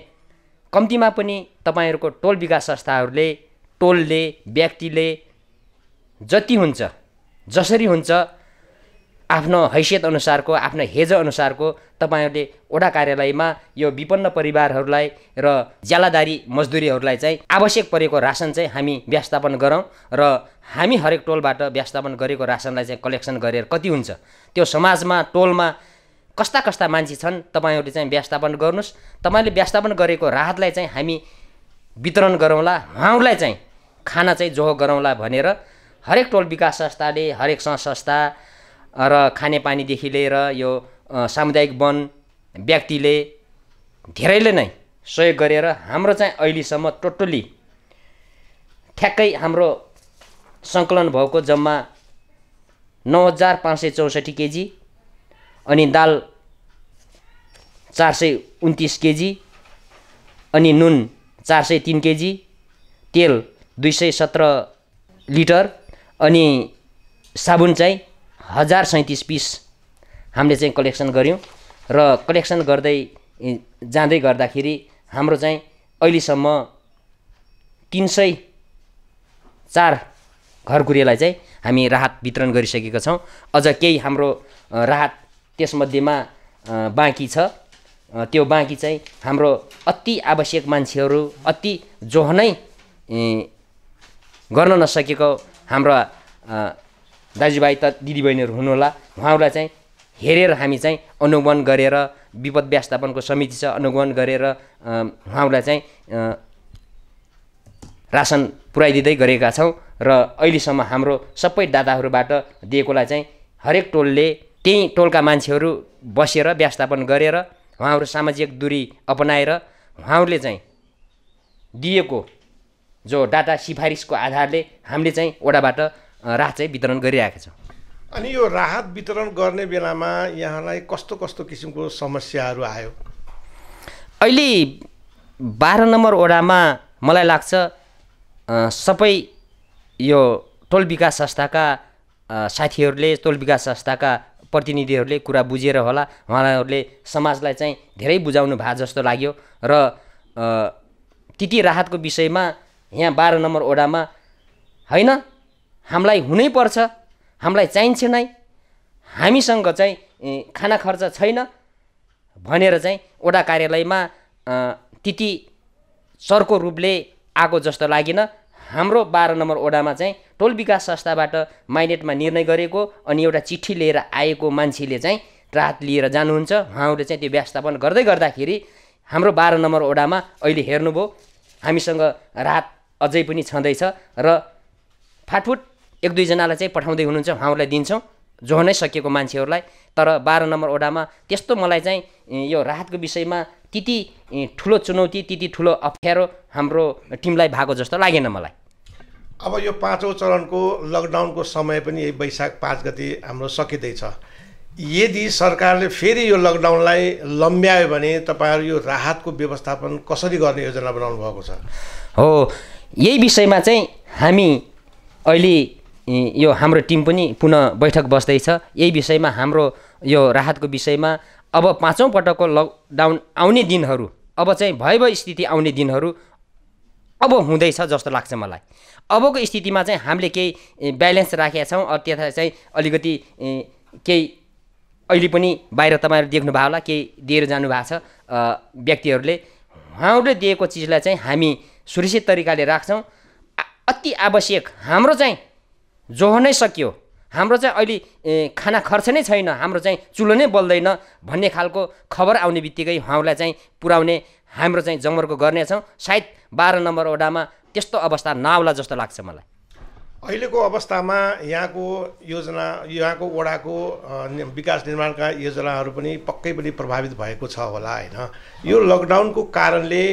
कम्तीमा पनि तपाईँहरूको टोल विकास संस्थाहरूले टोलले व्यक्तिले जति हुन्छ जसरी हुन्छ आफ्नो हैसियत अनुसारको आफ्नो हेज अनुसारको तपाईँहरूले वडा कार्यालयमा यो विपन्न परिवारहरूलाई र ज्यालादारी मजदुरीहरूलाई चाहिँ आवश्यक परेको रासन चाहिँ हामी व्यवस्थापन गरौँ र हामी हरेक टोलबाट व्यवस्थापन गरेको रासनलाई चाहिँ कलेक्सन गरेर कति हुन्छ त्यो समाजमा टोलमा कस्ता कस्ता मान्छे छन् तपाईँहरूले चाहिँ व्यवस्थापन गर्नुहोस् तपाईँले व्यवस्थापन गरेको राहतलाई चाहिँ हामी वितरण गरौँला उहाँहरूलाई चाहिँ खाना चाहिँ जोहो गरौँला भनेर हरेक टोल विकास संस्थाले हरेक सङ्घ संस्था र खानेपानीदेखि लिएर यो सामुदायिक वन व्यक्तिले धेरैले नै सहयोग गरेर हाम्रो चाहिँ अहिलेसम्म टोटल्ली ठ्याक्कै हाम्रो सङ्कलन भएको जम्मा नौ हजार पाँच सय चौसठी केजी अनि दाल चार सय उन्तिस केजी अनि नुन चार सय तिन केजी तेल दुई सय सत्र लिटर अनि साबुन चाहिँ हजार सैँतिस पिस हामीले चाहिँ कलेक्सन गऱ्यौँ र कलेक्सन गर्दै जाँदै गर्दाखेरि हाम्रो चाहिँ अहिलेसम्म तिन सय चार घरकुरेलाई चाहिँ हामी राहत वितरण गरिसकेका छौँ अझ केही हाम्रो राहत त्यसमध्येमा बाँकी छ त्यो बाँकी चाहिँ हाम्रो अति आवश्यक मान्छेहरू अति जोहनै गर्न नसकेको हाम्रा दाजुभाइ त दिदीबहिनीहरू हुनुहोला उहाँहरूलाई चाहिँ हेरेर हामी चाहिँ अनुगमन गरेर विपद व्यवस्थापनको समिति छ अनुगमन गरेर उहाँहरूलाई चाहिँ रासन पुऱ्याइदिँदै गरेका छौँ र अहिलेसम्म हाम्रो सबै दादाहरूबाट दिएकोलाई चाहिँ हरेक टोलले त्यही टोलका मान्छेहरू बसेर व्यवस्थापन गरेर उहाँहरू सामाजिक दूरी अपनाएर उहाँहरूले चाहिँ दिएको जो डाटा सिफारिसको आधारले हामीले चाहिँ वडाबाट राहत चाहिँ वितरण गरिरहेको छ अनि यो राहत वितरण गर्ने बेलामा यहाँलाई कस्तो कस्तो किसिमको समस्याहरू आयो अहिले बाह्र नम्बर वडामा मलाई लाग्छ सबै यो टोल विकास संस्थाका साथीहरूले टोल विकास संस्थाका प्रतिनिधिहरूले कुरा बुझेर होला उहाँहरूले समाजलाई चाहिँ धेरै बुझाउनु भए जस्तो लाग्यो र त्यति राहतको विषयमा यहाँ बाह्र नम्बर ओडामा होइन हामीलाई हुनैपर्छ हामीलाई चाहिन्छ नै हामीसँग चाहिँ खाना खर्च छैन भनेर चाहिँ वडा कार्यालयमा त्यति चर्को रूपले आएको जस्तो लागेन हाम्रो बाह्र नम्बर ओडामा चाहिँ टोल विकास संस्थाबाट माइनेटमा निर्णय गरेको अनि एउटा चिठी लिएर आएको मान्छेले चाहिँ राहत लिएर जानुहुन्छ उहाँहरूले चाहिँ त्यो व्यवस्थापन गर्दै गर्दाखेरि हाम्रो बाह्र नम्बर ओडामा अहिले हेर्नुभयो हामीसँग राहत अझै पनि छँदैछ र फाटफुट एक दुईजनालाई चाहिँ पठाउँदै हुनुहुन्छ उहाँहरूलाई दिन्छौँ जो नै सकिएको मान्छेहरूलाई तर बाह्र नम्बर ओडामा त्यस्तो मलाई चाहिँ यो राहतको विषयमा त्यति ठुलो चुनौती त्यति ठुलो अप्ठ्यारो हाम्रो टिमलाई भएको जस्तो लागेन मलाई अब यो पाँचौँ चरणको लकडाउनको समय पनि यही वैशाख पाँच गति हाम्रो सकिँदैछ यदि सरकारले फेरि यो लकडाउनलाई लम्ब्यायो भने तपाईँहरू यो राहतको व्यवस्थापन कसरी गर्ने योजना बनाउनु भएको छ हो यही विषयमा चाहिँ हामी अहिले यो हाम्रो टिम पनि पुनः बैठक बस्दैछ यही विषयमा हाम्रो यो राहतको विषयमा अब पाँचौँ पटकको लकडाउन आउने दिनहरू अब चाहिँ भय भय स्थिति आउने दिनहरू अब हुँदैछ जस्तो लाग्छ मलाई अबको स्थितिमा चाहिँ हामीले केही ब्यालेन्स राखेका छौँ अरू चाहिँ अलिकति केही अहिले पनि बाहिर तपाईँहरू देख्नुभयो होला केही दिएर जानुभएको छ व्यक्तिहरूले उहाँहरूले दिएको चिजलाई चाहिँ हामी सुरक्षित तरिकाले राख्छौँ अति आवश्यक हाम्रो चाहिँ जोहनै सकियो हाम्रो चाहिँ अहिले खाना खर्च नै छैन हाम्रो चाहिँ चुलो नै बल्दैन भन्ने खालको खबर आउने बित्तिकै उहाँलाई चाहिँ पुर्याउने हाम्रो चाहिँ जमर्को गर्नेछौँ सायद बाह्र नम्बर वडामा त्यस्तो अवस्था नआउला जस्तो लाग्छ मलाई अहिलेको अवस्थामा यहाँको योजना यहाँको वडाको विकास निर्माणका योजनाहरू पनि पक्कै पनि प्रभावित भएको छ होला होइन यो लकडाउनको कारणले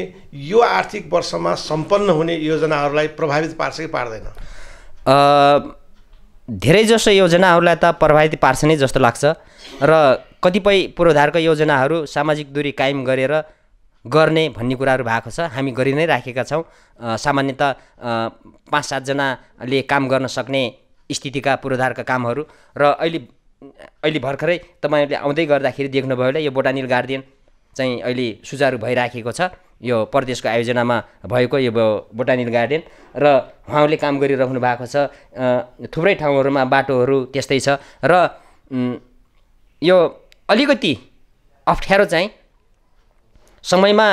यो आर्थिक वर्षमा सम्पन्न हुने योजनाहरूलाई प्रभावित पार्छ कि पार्दैन धेरैजसो योजनाहरूलाई त प्रभावित पार्छ नै जस्तो लाग्छ र कतिपय पूर्वाधारका योजनाहरू सामाजिक दूरी कायम गरेर गर्ने भन्ने कुराहरू भएको छ हामी गरि नै राखेका छौँ सामान्यत पाँच सातजनाले काम गर्न सक्ने स्थितिका पूर्वाधारका कामहरू र अहिले अहिले भर्खरै तपाईँहरूले आउँदै गर्दाखेरि देख्नुभयो होला यो बोटानिल गार्डियन चाहिँ अहिले सुचारू भइराखेको छ यो प्रदेशको आयोजनामा भएको यो बोटानिकल गार्डन र उहाँहरूले काम गरिरहनु भएको छ थुप्रै ठाउँहरूमा बाटोहरू त्यस्तै छ र यो अलिकति अप्ठ्यारो चाहिँ समयमा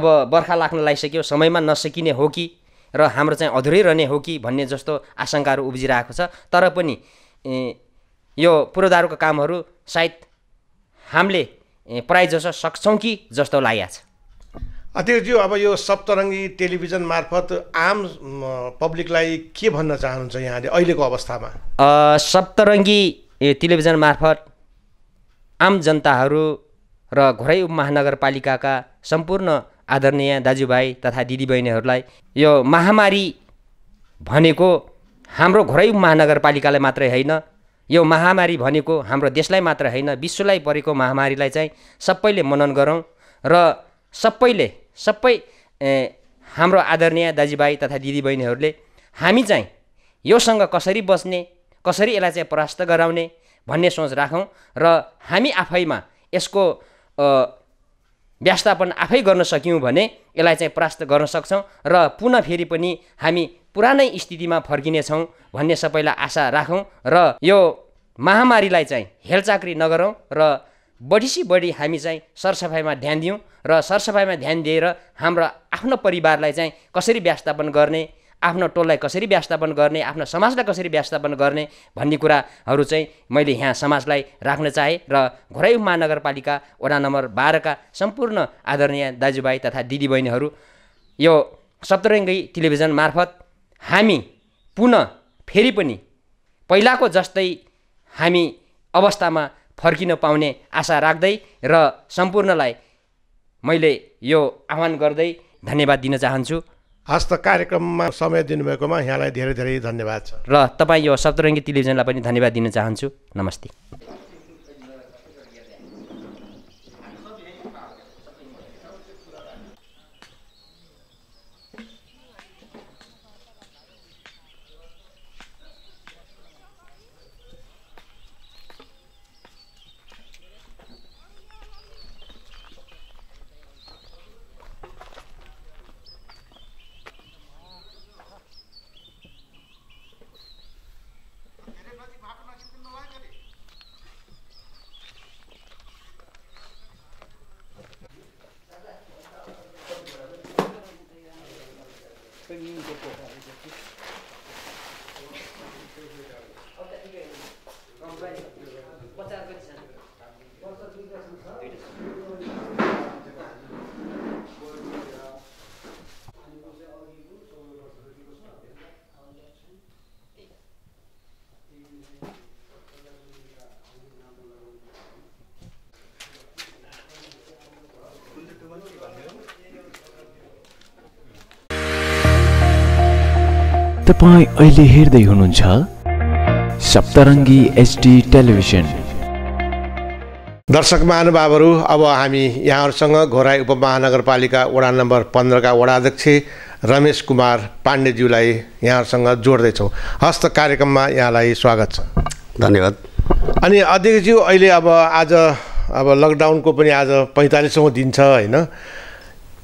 अब बर्खा लाग्न लागिसक्यो समयमा नसकिने हो कि र हाम्रो चाहिँ अधुरै रहने हो कि भन्ने जस्तो आशङ्काहरू उब्जिरहेको छ तर पनि यो पूर्वधारको कामहरू सायद हामीले प्रायः जसो सक्छौँ कि जस्तो लागेको छ अतिज्यू अब यो सप्तरङ्गी टेलिभिजन मार्फत आम पब्लिकलाई के भन्न चाहनुहुन्छ यहाँले अहिलेको अवस्थामा सप्तरङ्गी टेलिभिजन मार्फत आम जनताहरू र घोरै उपमहानगरपालिकाका सम्पूर्ण आदरणीय दाजुभाइ तथा दिदीबहिनीहरूलाई यो महामारी भनेको हाम्रो घोरै उपमहानगरपालिकालाई मात्रै होइन यो महामारी भनेको हाम्रो देशलाई मात्र होइन विश्वलाई परेको महामारीलाई चाहिँ सबैले मनन गरौँ र सबैले सबै हाम्रो आदरणीय दाजुभाइ तथा दिदीबहिनीहरूले हामी चाहिँ योसँग कसरी बस्ने कसरी यसलाई चाहिँ परास्त गराउने भन्ने सोच राखौँ र हामी आफैमा यसको व्यवस्थापन आफै गर्न सक्यौँ भने यसलाई चाहिँ परास्त गर्न सक्छौँ र पुनः फेरि पनि हामी पुरानै स्थितिमा फर्किनेछौँ भन्ने सबैलाई आशा राखौँ र यो महामारीलाई चाहिँ हेलचाक्री नगरौँ र बढीसी बढी हामी चाहिँ सरसफाइमा ध्यान दियौँ र सरसफाइमा ध्यान दिएर हाम्रो आफ्नो परिवारलाई चाहिँ कसरी व्यवस्थापन गर्ने आफ्नो टोललाई कसरी व्यवस्थापन गर्ने आफ्नो समाजलाई कसरी व्यवस्थापन गर्ने भन्ने कुराहरू चाहिँ मैले यहाँ समाजलाई राख्न चाहेँ र घोराइ महानगरपालिका वडा नम्बर बाह्रका सम्पूर्ण आदरणीय दाजुभाइ तथा दिदीबहिनीहरू यो सप्तरङ्गी टेलिभिजन मार्फत हामी पुनः फेरि पनि पहिलाको जस्तै हामी अवस्थामा फर्किन पाउने आशा राख्दै र सम्पूर्णलाई मैले यो आह्वान गर्दै धन्यवाद दिन चाहन्छु हस्त कार्यक्रममा समय दिनुभएकोमा यहाँलाई धेरै धेरै धन्यवाद छ र तपाईँ यो सप्तरङ्गी टेलिभिजनलाई पनि धन्यवाद दिन चाहन्छु नमस्ते तपाईँ अहिले हेर्दै हुनुहुन्छ सप्तरङ्गी एचडी टेलिभिजन दर्शक महानुभावहरू अब हामी यहाँहरूसँग घोराई उपमहानगरपालिका वडा नम्बर पन्ध्रका वडाध्यक्ष रमेश कुमार पाण्डेज्यूलाई यहाँहरूसँग जोड्दैछौँ हस्त कार्यक्रममा यहाँलाई स्वागत छ धन्यवाद अनि अध्यक्षज्यू अहिले अब आज अब लकडाउनको पनि आज पैँतालिसौँ दिन छ होइन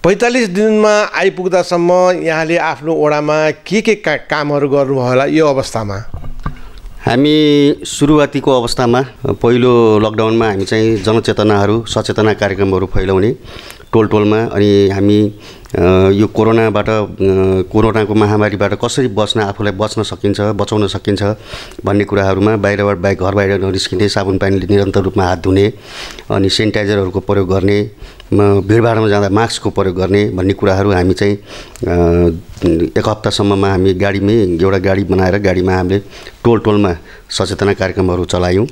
पैँतालिस दिनमा आइपुग्दासम्म यहाँले आफ्नो ओडामा के के का कामहरू गर्नुभयो होला यो अवस्थामा हामी सुरुवातीको अवस्थामा पहिलो लकडाउनमा हामी चाहिँ जनचेतनाहरू सचेतना कार्यक्रमहरू फैलाउने टोल टोलमा अनि हामी यो कोरोनाबाट कोरोनाको महामारीबाट कसरी बच्न आफूलाई बच्न सकिन्छ बचाउन सकिन्छ भन्ने कुराहरूमा बाहिरबाट बाहिर घर बाहिर ननिस्किने साबुन पानीले निरन्तर रूपमा हात धुने अनि सेनिटाइजरहरूको प्रयोग गर्ने भिडभाडमा जाँदा मास्कको प्रयोग गर्ने भन्ने कुराहरू हामी चाहिँ एक हप्तासम्ममा हामी गाडीमै एउटा गाडी बनाएर गाडीमा हामीले टोल टोलमा सचेतना कार्यक्रमहरू चलायौँ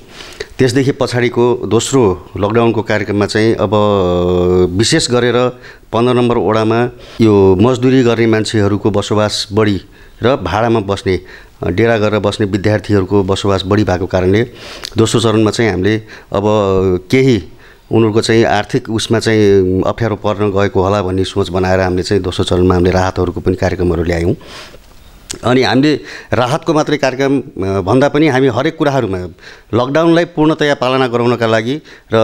त्यसदेखि पछाडिको दोस्रो लकडाउनको कार्यक्रममा चाहिँ अब विशेष गरेर पन्ध्र नम्बर वडामा यो मजदुरी गर्ने मान्छेहरूको बसोबास बढी र भाडामा बस्ने डेरा गरेर बस्ने विद्यार्थीहरूको बसोबास बढी भएको कारणले दोस्रो चरणमा चाहिँ हामीले अब केही उनीहरूको चाहिँ आर्थिक उसमा चाहिँ अप्ठ्यारो पर्न गएको होला भन्ने सोच बनाएर हामीले चाहिँ दोस्रो चरणमा हामीले राहतहरूको पनि कार्यक्रमहरू ल्यायौँ अनि हामीले राहतको मात्रै कार्यक्रम भन्दा पनि हामी हरेक कुराहरूमा लकडाउनलाई पूर्णतया पालना गराउनका लागि र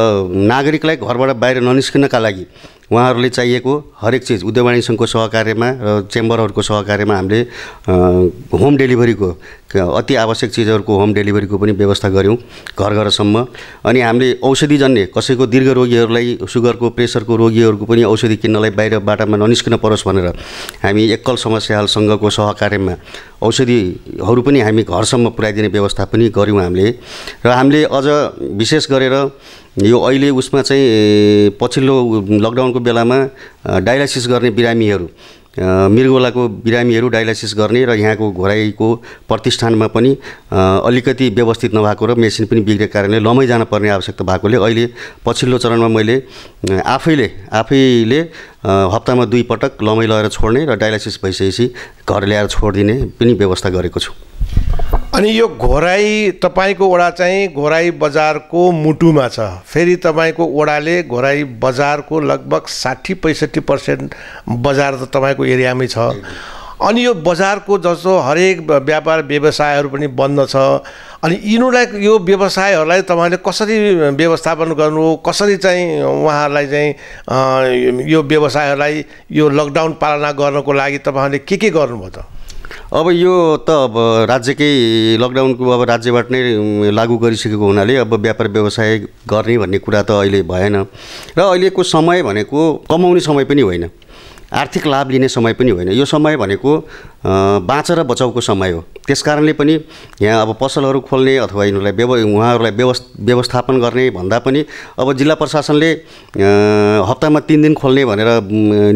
नागरिकलाई घरबाट बाहिर ननिस्किनका लागि उहाँहरूले चाहिएको हरेक चिज उद्योगवाणी सङ्घको सहकार्यमा र चेम्बरहरूको सहकार्यमा हामीले होम डेलिभरीको अति आवश्यक चिजहरूको होम डेलिभरीको पनि व्यवस्था गऱ्यौँ घर घरसम्म अनि हामीले औषधि कसैको दीर्घ रोगीहरूलाई सुगरको प्रेसरको रोगीहरूको पनि औषधि किन्नलाई बाहिर बाटामा ननिस्किन परोस् भनेर हामी एकल समस्या सङ्घको सहकार्यमा औषधिहरू पनि हामी घरसम्म पुऱ्याइदिने व्यवस्था पनि गऱ्यौँ हामीले र हामीले अझ विशेष गरेर यो अहिले उसमा चाहिँ पछिल्लो लकडाउनको बेलामा डायलासिस गर्ने बिरामीहरू मृगोलाको बिरामीहरू डायलासिस गर्ने र यहाँको घोराइको प्रतिष्ठानमा पनि अलिकति व्यवस्थित नभएको र मेसिन पनि बिग्रेको कारणले लमै जान पर्ने आवश्यकता भएकोले अहिले पछिल्लो चरणमा मैले आफैले आफैले हप्तामा दुई पटक लमै लगेर छोड्ने र डायलासिस भइसकेपछि घर ल्याएर छोडिदिने पनि व्यवस्था गरेको छु अनि यो घोराई तपाईँको वडा चाहिँ घोराई बजारको मुटुमा छ फेरि तपाईँको वडाले घोराई बजारको लगभग साठी पैँसठी पर्सेन्ट बजार त तपाईँको एरियामै छ अनि यो बजारको जस्तो हरेक व्यापार व्यवसायहरू पनि बन्द छ अनि यिनीहरूलाई यो व्यवसायहरूलाई तपाईँले कसरी व्यवस्थापन गर्नु कसरी चाहिँ उहाँहरूलाई चाहिँ यो व्यवसायहरूलाई यो लकडाउन पालना गर्नको लागि तपाईँहरूले के के गर्नुभयो त अब यो त अब राज्यकै लकडाउनको अब राज्यबाट नै लागू गरिसकेको हुनाले अब व्यापार व्यवसाय गर्ने भन्ने कुरा त अहिले भएन र अहिलेको समय भनेको कमाउने समय पनि होइन आर्थिक लाभ लिने समय पनि होइन यो समय भनेको बाँच बचाउको समय हो त्यस कारणले पनि यहाँ अब पसलहरू खोल्ने अथवा यिनीहरूलाई व्यव उहाँहरूलाई व्यवस् व्यवस्थापन गर्ने भन्दा पनि अब जिल्ला प्रशासनले हप्तामा तिन दिन खोल्ने भनेर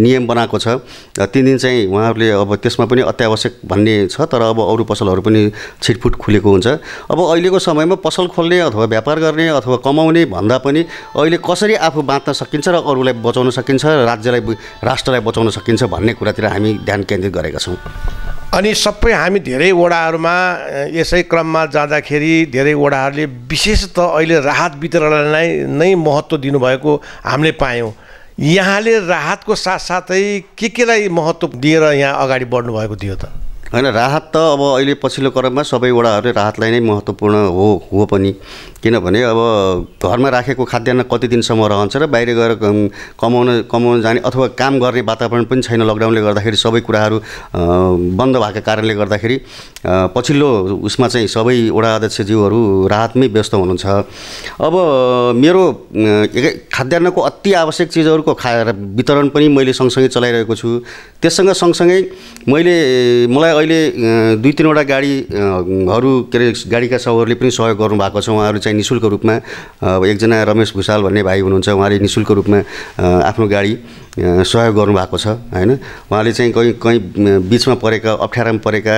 नियम बनाएको छ तिन दिन चाहिँ उहाँहरूले अब त्यसमा पनि अत्यावश्यक भन्ने छ तर अब अरू पसलहरू पनि छिटफुट खुलेको हुन्छ अब अहिलेको समयमा पसल खोल्ने अथवा व्यापार गर्ने अथवा कमाउने भन्दा पनि अहिले कसरी आफू बाँच्न सकिन्छ र अरूलाई बचाउन सकिन्छ राज्यलाई राष्ट्रलाई बचाउन बनाउन सकिन्छ भन्ने कुरातिर हामी ध्यान केन्द्रित गरेका छौँ अनि सबै हामी धेरै वडाहरूमा यसै क्रममा जाँदाखेरि धेरै वडाहरूले विशेष त अहिले राहत वितरणलाई नै महत्त्व दिनुभएको हामीले पायौँ यहाँले राहतको साथसाथै के केलाई महत्त्व दिएर यहाँ अगाडि बढ्नु भएको थियो त होइन राहत त अब अहिले पछिल्लो क्रममा सबै वडाहरूले राहतलाई नै महत्त्वपूर्ण हो हो पनि किनभने अब घरमा राखेको खाद्यान्न कति दिनसम्म रहन्छ र बाहिर गएर कमाउन कमाउन जाने अथवा काम गर्ने वातावरण पनि छैन लकडाउनले गर्दाखेरि सबै कुराहरू बन्द भएको कारणले गर्दाखेरि पछिल्लो उसमा चाहिँ सबै वडा अध्यक्षज्यूहरू राहतमै व्यस्त हुनुहुन्छ अब मेरो खाद्यान्नको अति आवश्यक चिजहरूको खा वितरण पनि मैले सँगसँगै चलाइरहेको छु त्यससँग सँगसँगै मैले मलाई अहिले दुई तिनवटा गाडीहरू के अरे गाडीका सहरले पनि सहयोग गर्नुभएको छ उहाँहरू चाहिँ निशुल्क रूपमा एकजना रमेश भुषाल भन्ने भाइ हुनुहुन्छ उहाँले नि रूपमा आफ्नो गाडी सहयोग गर्नुभएको छ होइन उहाँले चाहिँ कहीँ कहीँ बिचमा परेका अप्ठ्यारामा परेका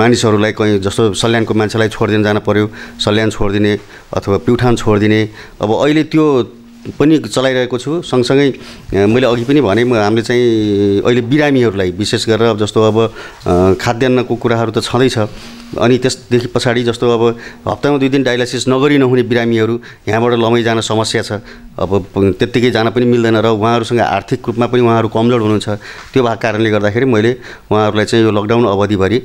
मानिसहरूलाई कहीँ जस्तो सल्यानको मान्छेलाई छोडिदिन जान पऱ्यो सल्यान छोडिदिने अथवा प्युठान छोडिदिने अब अहिले त्यो पनि चलाइरहेको छु सँगसँगै मैले अघि पनि भने हामीले चाहिँ अहिले बिरामीहरूलाई विशेष गरेर जस्तो अब खाद्यान्नको कुराहरू त छँदैछ अनि त्यसदेखि पछाडि जस्तो अब हप्तामा दुई दिन डायलासिस नगरी नहुने बिरामीहरू यहाँबाट लमै जान समस्या छ अब त्यत्तिकै जान पनि मिल्दैन र उहाँहरूसँग आर्थिक रूपमा पनि उहाँहरू कमजोर हुनुहुन्छ त्यो भएको कारणले गर्दाखेरि मैले उहाँहरूलाई चाहिँ यो लकडाउन अवधिभरि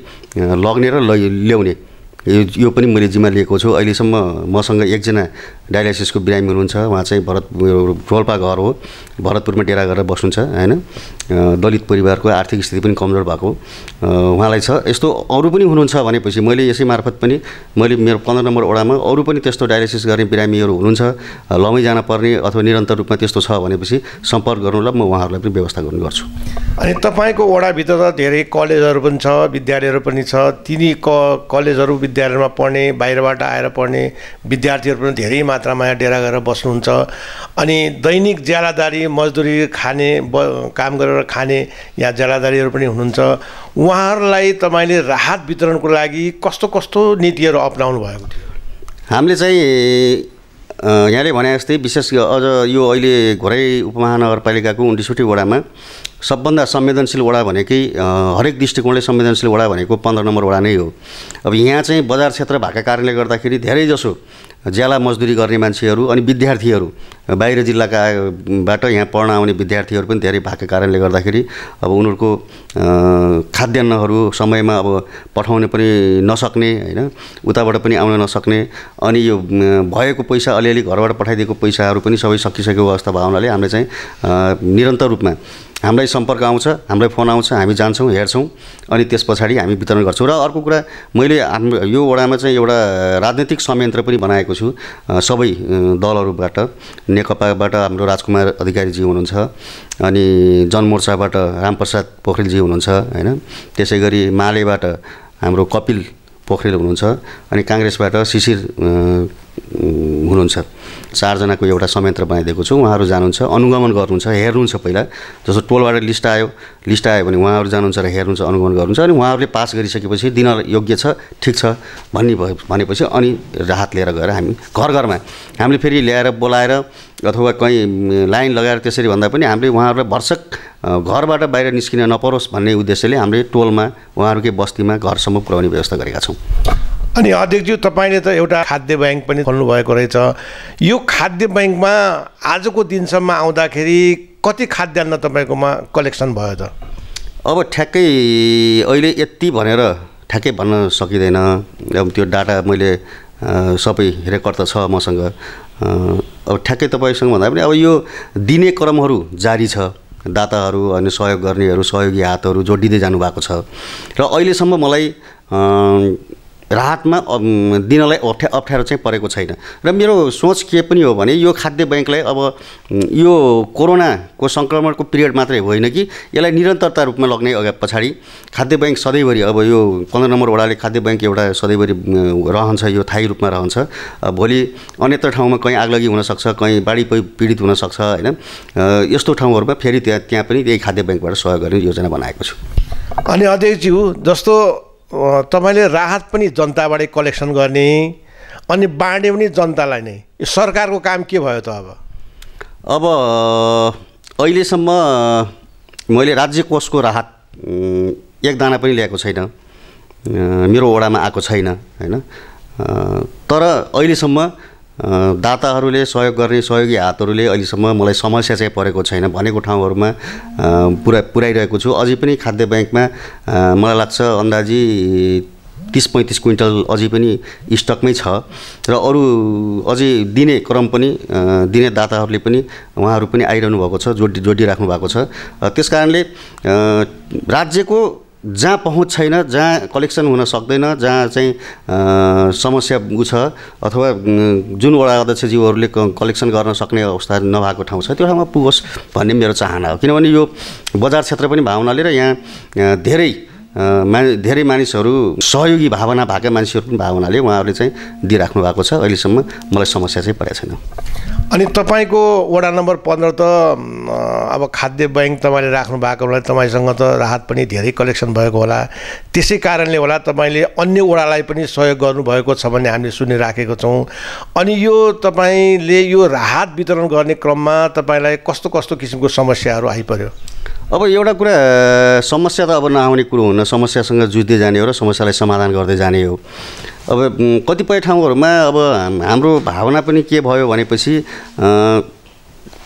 लग्ने र ल्याउने यो यो पनि मैले जिम्मा लिएको छु अहिलेसम्म मसँग एकजना डायलाइसिसको बिरामी हुनुहुन्छ उहाँ चाहिँ भरत रोल्पा घर हो भरतपुरमा डेरा गरेर बस्नुहुन्छ होइन दलित परिवारको आर्थिक स्थिति पनि कमजोर भएको उहाँलाई छ यस्तो अरू पनि हुनुहुन्छ भनेपछि मैले यसै मार्फत पनि मैले मेरो पन्ध्र नम्बर वडामा अरू पनि त्यस्तो डायलाइसिस गर्ने बिरामीहरू हुनुहुन्छ लमै जान पर्ने अथवा निरन्तर रूपमा त्यस्तो छ भनेपछि सम्पर्क गर्नु ल म उहाँहरूलाई पनि व्यवस्था गर्नु गर्छु अनि तपाईँको वडाभित्र त धेरै कलेजहरू पनि छ विद्यालयहरू पनि छ तिनी क कलेजहरू विद्यालयमा पढ्ने बाहिरबाट आएर पढ्ने विद्यार्थीहरू पनि धेरै मात्रामा यहाँ डेरा गरेर बस्नुहुन्छ अनि दैनिक ज्यालादारी मजदुरी खाने ब काम गरेर खाने यहाँ ज्यालादारीहरू पनि हुनुहुन्छ उहाँहरूलाई तपाईँले राहत वितरणको लागि कस्तो कस्तो नीतिहरू अप्नाउनु भएको थियो हामीले चाहिँ यहाँले भने जस्तै विशेष अझ यो अहिले घोरै उपमहानगरपालिकाको उन्डिसुटी वडामा सबभन्दा संवेदनशील वडा भनेकै हरेक दृष्टिकोणले संवेदनशील वडा भनेको पन्ध्र नम्बर वडा नै हो अब यहाँ चाहिँ बजार क्षेत्र भएको कारणले गर्दाखेरि धेरैजसो ज्याला मजदुरी गर्ने मान्छेहरू अनि विद्यार्थीहरू बाहिर जिल्लाका बाट यहाँ पढ्न आउने विद्यार्थीहरू पनि धेरै भएको कारणले गर्दाखेरि अब उनीहरूको खाद्यान्नहरू समयमा अब पठाउन पनि नसक्ने होइन उताबाट पनि आउन नसक्ने अनि यो भएको पैसा अलिअलि घरबाट पठाइदिएको पैसाहरू पनि सबै सकिसकेको अवस्था भावनाले हामीले चाहिँ निरन्तर रूपमा हामीलाई सम्पर्क आउँछ हामीलाई फोन आउँछ हामी जान्छौँ हेर्छौँ अनि त्यस पछाडि हामी वितरण गर्छौँ र अर्को कुरा मैले हाम्रो यो वडामा चाहिँ एउटा राजनीतिक संयन्त्र पनि बनाएको छु सबै दलहरूबाट नेकपाबाट हाम्रो राजकुमार अधिकारीजी हुनुहुन्छ अनि जनमोर्चाबाट रामप्रसाद पोखरेलजी हुनुहुन्छ होइन त्यसै गरी मालेबाट हाम्रो कपिल पोखरेल हुनुहुन्छ अनि काङ्ग्रेसबाट शिशिर हुनुहुन्छ चारजनाको एउटा संयन्त्र बनाइदिएको छु उहाँहरू जानुहुन्छ अनुगमन गर्नुहुन्छ हेर्नुहुन्छ पहिला जस्तो टोलबाट लिस्ट आयो लिस्ट आयो भने उहाँहरू जानुहुन्छ र हेर्नुहुन्छ अनुगमन गर्नुहुन्छ अनि उहाँहरूले पास गरिसकेपछि दिन योग्य छ ठिक छ भन्ने भयो भनेपछि अनि राहत लिएर गएर हामी घर घरमा हामीले फेरि ल्याएर बोलाएर अथवा कहीँ लाइन लगाएर त्यसरी भन्दा पनि हामीले उहाँहरूलाई भर्सक घरबाट बाहिर निस्किन नपरोस् भन्ने उद्देश्यले हामीले टोलमा उहाँहरूकै बस्तीमा घरसम्म पुर्याउने व्यवस्था गरेका छौँ अनि अध्यक्षज्यू तपाईँले त एउटा खाद्य ब्याङ्क पनि खोल्नुभएको रहेछ यो खाद्य ब्याङ्कमा आजको दिनसम्म आउँदाखेरि कति खाद्यान्न तपाईँकोमा कलेक्सन भयो त अब ठ्याक्कै अहिले यति भनेर ठ्याक्कै भन्न सकिँदैन अब त्यो डाटा मैले सबै रेकर्ड त छ मसँग अब ठ्याक्कै तपाईँसँग भन्दा पनि अब यो दिने क्रमहरू जारी छ दाताहरू अनि सहयोग गर्नेहरू सहयोगी हातहरू जोडिँदै जानुभएको छ र अहिलेसम्म मलाई राहतमा दिनलाई अप्ठ्या अप्ठ्यारो चाहिँ परेको छैन र मेरो सोच के पनि हो भने यो खाद्य ब्याङ्कलाई अब यो कोरोनाको सङ्क्रमणको पिरियड मात्रै होइन कि यसलाई निरन्तरता रूपमा लग्ने अगा पछाडि खाद्य ब्याङ्क सधैँभरि अब यो पन्ध्र नम्बर वडाले खाद्य ब्याङ्क एउटा सधैँभरि रहन्छ यो थायी रूपमा रहन्छ भोलि अन्यत्र ठाउँमा कहीँ आगलगी हुनसक्छ कहीँ बाढी पीडित हुनसक्छ होइन यस्तो ठाउँहरूमा फेरि त्यहाँ त्यहाँ पनि यही खाद्य ब्याङ्कबाट सहयोग गर्ने योजना बनाएको छु अनि अध्यक्षज्यू जस्तो तपाईँले राहत पनि जनताबाटै कलेक्सन गर्ने अनि बाँड्ने पनि जनतालाई नै यो सरकारको काम के भयो त अब अब अहिलेसम्म मैले राज्य कोषको राहत एक दाना पनि ल्याएको छैन मेरो वडामा आएको छैन होइन तर अहिलेसम्म दाताहरूले सहयोग गर्ने सहयोगी हातहरूले अहिलेसम्म मलाई समस्या चाहिँ परेको छैन भनेको ठाउँहरूमा पुरा पुऱ्याइरहेको छु अझै पनि खाद्य ब्याङ्कमा मलाई लाग्छ अन्दाजी तिस पैँतिस क्विन्टल अझै पनि स्टकमै छ र अरू अझै दिने क्रम पनि दिने दाताहरूले पनि उहाँहरू पनि आइरहनु भएको छ जोडी जोडिराख्नु भएको छ त्यस कारणले राज्यको जहाँ पहुँच छैन जहाँ कलेक्सन हुन सक्दैन जहाँ चाहिँ समस्या छ अथवा जुन वडा अध्यक्षज्यूहरूले कलेक्सन गर्न सक्ने अवस्था नभएको ठाउँ छ त्यो ठाउँमा पुगोस् भन्ने मेरो चाहना हो किनभने यो बजार क्षेत्र पनि भावनाले र यहाँ धेरै मा धेरै मानिसहरू सहयोगी भावना भएका मान्छेहरू पनि भावनाले उहाँहरूले चाहिँ दिइराख्नु भएको छ अहिलेसम्म मलाई समस्या चाहिँ परेको छैन अनि तपाईँको वडा नम्बर पन्ध्र त अब खाद्य ब्याङ्क तपाईँले राख्नु भएको होला तपाईँसँग त राहत पनि धेरै कलेक्सन भएको होला त्यसै कारणले होला तपाईँले अन्य वडालाई पनि सहयोग गर्नुभएको छ भन्ने हामीले सुनिराखेको छौँ अनि यो तपाईँले यो राहत वितरण गर्ने क्रममा तपाईँलाई कस्तो कस्तो किसिमको समस्याहरू आइपऱ्यो अब एउटा कुरा समस्या त अब नआउने कुरो हुन समस्यासँग जुझ्दै जाने हो र समस्यालाई समाधान गर्दै जाने हो अब कतिपय ठाउँहरूमा अब हाम्रो भावना पनि के भयो भनेपछि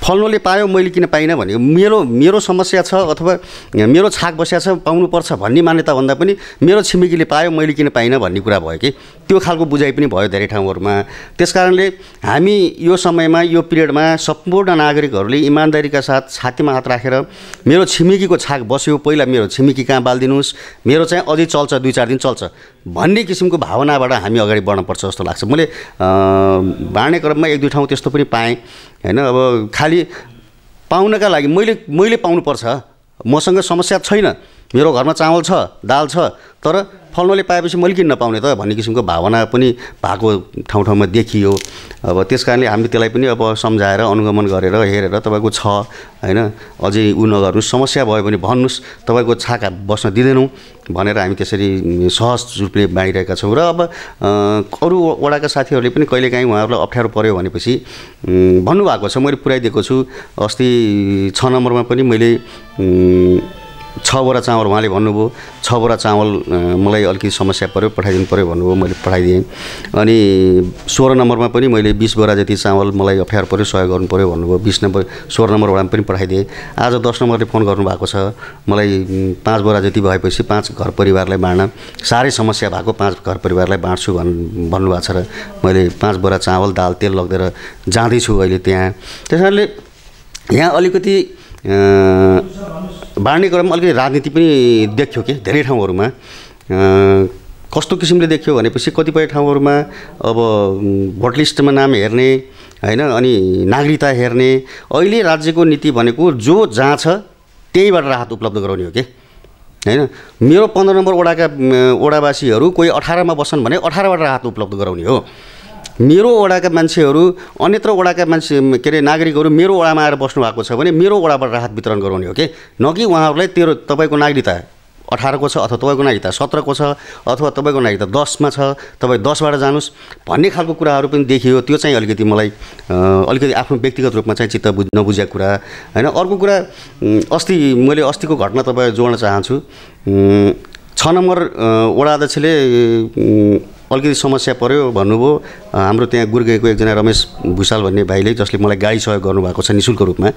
फल्नुले पायो मैले किन पाइनँ भने मेरो मेरो समस्या छ अथवा मेरो छाक बसिया छ पाउनुपर्छ भन्ने मान्यता भन्दा पनि मेरो छिमेकीले पायो मैले किन पाइनँ भन्ने कुरा भयो कि त्यो खालको बुझाइ पनि भयो धेरै ठाउँहरूमा त्यस कारणले हामी यो समयमा यो पिरियडमा सम्पूर्ण नागरिकहरूले इमान्दारीका साथ छातीमा हात राखेर मेरो छिमेकीको छाक बस्यो पहिला मेरो छिमेकी कहाँ बालिदिनुहोस् मेरो चाहिँ अझै चल्छ दुई चार दिन चल्छ भन्ने किसिमको भावनाबाट हामी अगाडि बढ्नुपर्छ जस्तो लाग्छ मैले बाँड्ने क्रममा एक दुई ठाउँ त्यस्तो पनि पाएँ होइन अब खालि पाउनका लागि मैले मैले पाउनुपर्छ मसँग समस्या छैन मेरो घरमा चामल छ दाल छ तर फल्नुले पाएपछि मैले किन्न पाउने त भन्ने किसिमको भावना पनि भएको ठाउँ ठाउँमा देखियो अब त्यस कारणले हामीले त्यसलाई पनि अब सम्झाएर अनुगमन गरेर हेरेर तपाईँको छ होइन अझै ऊ नगर्नु समस्या भयो भने भन्नुहोस् तपाईँको छाका बस्न दिँदैनौँ भनेर हामी त्यसरी सहज रूपले बाँडिरहेका छौँ र अब अरू वडाका साथीहरूले पनि कहिलेकाहीँ उहाँहरूलाई अप्ठ्यारो पऱ्यो भनेपछि भन्नुभएको छ मैले पुऱ्याइदिएको छु अस्ति छ नम्बरमा पनि मैले छ बोरा चामल उहाँले भन्नुभयो छ बोरा चामल मलाई अलिकति समस्या पऱ्यो पठाइदिनु पऱ्यो भन्नुभयो मैले पठाइदिएँ अनि सोह्र नम्बरमा पनि मैले बिस बोरा जति चामल मलाई अप्ठ्यारो पऱ्यो सहयोग गर्नु पऱ्यो भन्नुभयो बिस नम्बर सोह्र नम्बरबाट पनि पठाइदिएँ आज दस नम्बरले फोन गर्नुभएको छ मलाई पाँच बोरा जति भएपछि पाँच घर परिवारलाई बाँड्न साह्रै समस्या भएको पाँच घर परिवारलाई बाँड्छु भन् भन्नुभएको छ र मैले पाँच बोरा चामल दाल तेल लगेर जाँदैछु अहिले त्यहाँ त्यस यहाँ अलिकति बाँड्ने क्रममा अलिकति राजनीति पनि देख्यो कि धेरै ठाउँहरूमा कस्तो किसिमले देख्यो भनेपछि कतिपय ठाउँहरूमा अब भोट नाम हेर्ने होइन अनि नागरिकता हेर्ने अहिले राज्यको नीति भनेको जो जहाँ छ त्यहीबाट राहत उपलब्ध गराउने हो कि होइन मेरो पन्ध्र नम्बर वडाका वडावासीहरू कोही अठारमा बस्छन् भने अठारबाट राहत उपलब्ध गराउने हो मेरो वडाका मान्छेहरू अन्यत्र वडाका मान्छे के अरे नागरिकहरू मेरो वडामा आएर बस्नु भएको छ भने मेरो वडाबाट राहत वितरण गराउने हो कि न कि उहाँहरूलाई तेरो तपाईँको नागरिकता अठारको छ अथवा तपाईँको नागरिकता सत्रको छ अथवा तपाईँको नागरिकता दसमा छ तपाईँ दसबाट जानुहोस् भन्ने खालको कुराहरू पनि देखियो त्यो चाहिँ अलिकति मलाई अलिकति आफ्नो व्यक्तिगत रूपमा चाहिँ चित्त बुझ नबुझेको कुरा होइन अर्को कुरा अस्ति मैले अस्तिको घटना तपाईँ जोड्न चाहन्छु छ नम्बर वडा अध्यक्षले अलिकति समस्या पऱ्यो भन्नुभयो हाम्रो त्यहाँ गुर्गेको एकजना रमेश भुषाल भन्ने भाइले जसले मलाई गाडी सहयोग गर्नुभएको छ नि शुल्क रूपमा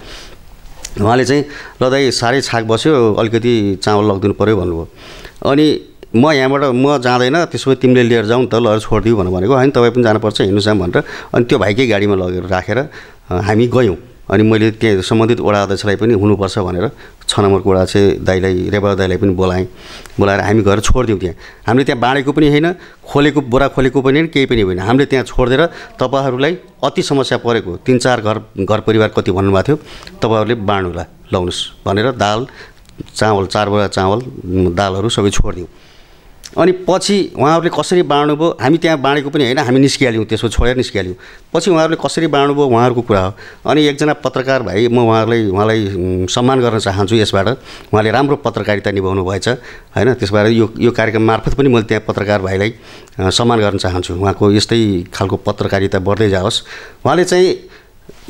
उहाँले चाहिँ ल दाइ साह्रै छाक बस्यो अलिकति चामल लगिदिनु पऱ्यो भन्नुभयो अनि म यहाँबाट म जाँदैन त्यसो भए तिमीले लिएर जाउँ त ल छोडिदिऊ भनेर भनेको होइन तपाईँ पनि जानुपर्छ हिँड्नु जाऊँ भनेर अनि त्यो भाइकै गाडीमा लगेर राखेर हामी गयौँ अनि मैले त्यहाँ सम्बन्धित वडा अध्यक्षलाई पनि हुनुपर्छ भनेर छ नम्बरको वडा चाहिँ दाईलाई रेवा दाईलाई पनि बोलाएँ बोलाएर हामी घर छोडिदिउँ त्यहाँ हामीले त्यहाँ बाँडेको पनि होइन खोलेको बोरा खोलेको पनि होइन केही पनि होइन हामीले त्यहाँ छोडिदिएर तपाईँहरूलाई अति समस्या परेको तिन चार घर घर परिवार कति भन्नुभएको थियो तपाईँहरूले बाँड्नुलाई लाउनुहोस् भनेर दाल चामल चार चामल दालहरू सबै छोडिदिउँ अनि पछि उहाँहरूले कसरी बाँड्नुभयो हामी त्यहाँ बाँडेको पनि होइन हामी निस्किहाल्यौँ त्यसो छोडेर निस्किहाल्यौँ पछि उहाँहरूले कसरी बाँड्नुभयो उहाँहरूको कुरा हो अनि एकजना पत्रकार भाइ म उहाँहरूलाई उहाँलाई सम्मान गर्न चाहन्छु यसबाट उहाँले राम्रो पत्रकारिता निभाउनु भएछ होइन त्यसबाट यो यो कार्यक्रम मार्फत पनि मैले त्यहाँ पत्रकार भाइलाई सम्मान गर्न चाहन्छु उहाँको यस्तै खालको पत्रकारिता बढ्दै जाओस् उहाँले चाहिँ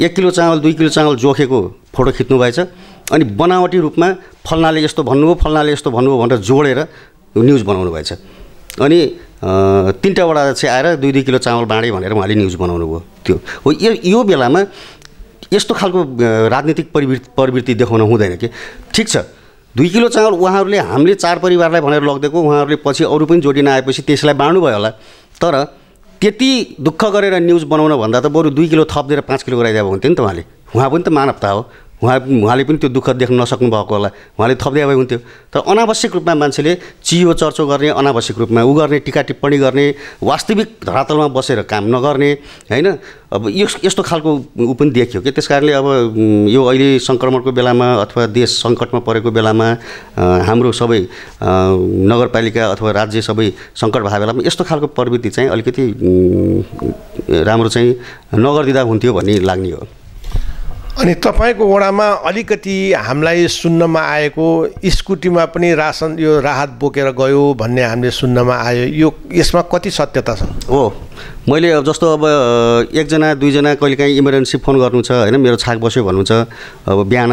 एक किलो चामल दुई किलो चामल जोखेको फोटो खिच्नु भएछ अनि बनावटी रूपमा फल्नाले यस्तो भन्नुभयो फल्नाले यस्तो भन्नुभयो भनेर जोडेर न्युज बनाउनु भएछ अनि तिनवटावटा चाहिँ आएर दुई दुई किलो चामल बाँडेँ भनेर उहाँले न्युज बनाउनु भयो त्यो हो यो बेलामा यस्तो खालको राजनीतिक प्रवृत्ति प्रवृत्ति देखाउन हुँदैन कि ठिक छ दुई किलो चामल उहाँहरूले हामीले चार परिवारलाई भनेर लगिदिएको उहाँहरूले पछि अरू पनि जोडिन आएपछि त्यसलाई भयो होला तर त्यति दुःख गरेर न्युज बनाउन भन्दा त बरु दुई किलो थपिदिएर पाँच किलो गराइदिएको हुन्थ्यो नि त उहाँले उहाँ पनि त मानवता हो उहाँ उहाँले पनि त्यो दुःख देख्न नसक्नु भएको होला उहाँले थप्दै भए हुन्थ्यो तर अनावश्यक रूपमा मान्छेले चियो चर्चो गर्ने अनावश्यक रूपमा ऊ गर्ने टिका टिप्पणी गर्ने वास्तविक धरातलमा बसेर काम नगर्ने होइन अब यस यस्तो खालको ऊ पनि देखियो कि त्यस कारणले अब यो अहिले सङ्क्रमणको बेलामा अथवा देश सङ्कटमा परेको बेलामा हाम्रो सबै नगरपालिका अथवा राज्य सबै सङ्कट भएको बेलामा यस्तो खालको प्रवृत्ति चाहिँ अलिकति राम्रो चाहिँ नगरिदिँदा हुन्थ्यो भन्ने लाग्ने हो अनि तपाईँको वडामा अलिकति हामीलाई सुन्नमा आएको स्कुटीमा पनि रासन यो राहत बोकेर गयो भन्ने हामीले सुन्नमा आयो यो यसमा कति सत्यता छ हो मैले अब जस्तो अब एकजना दुईजना कहिलेकाहीँ इमर्जेन्सी फोन गर्नु छ होइन मेरो छाक बस्यो भन्नुहुन्छ अब बिहान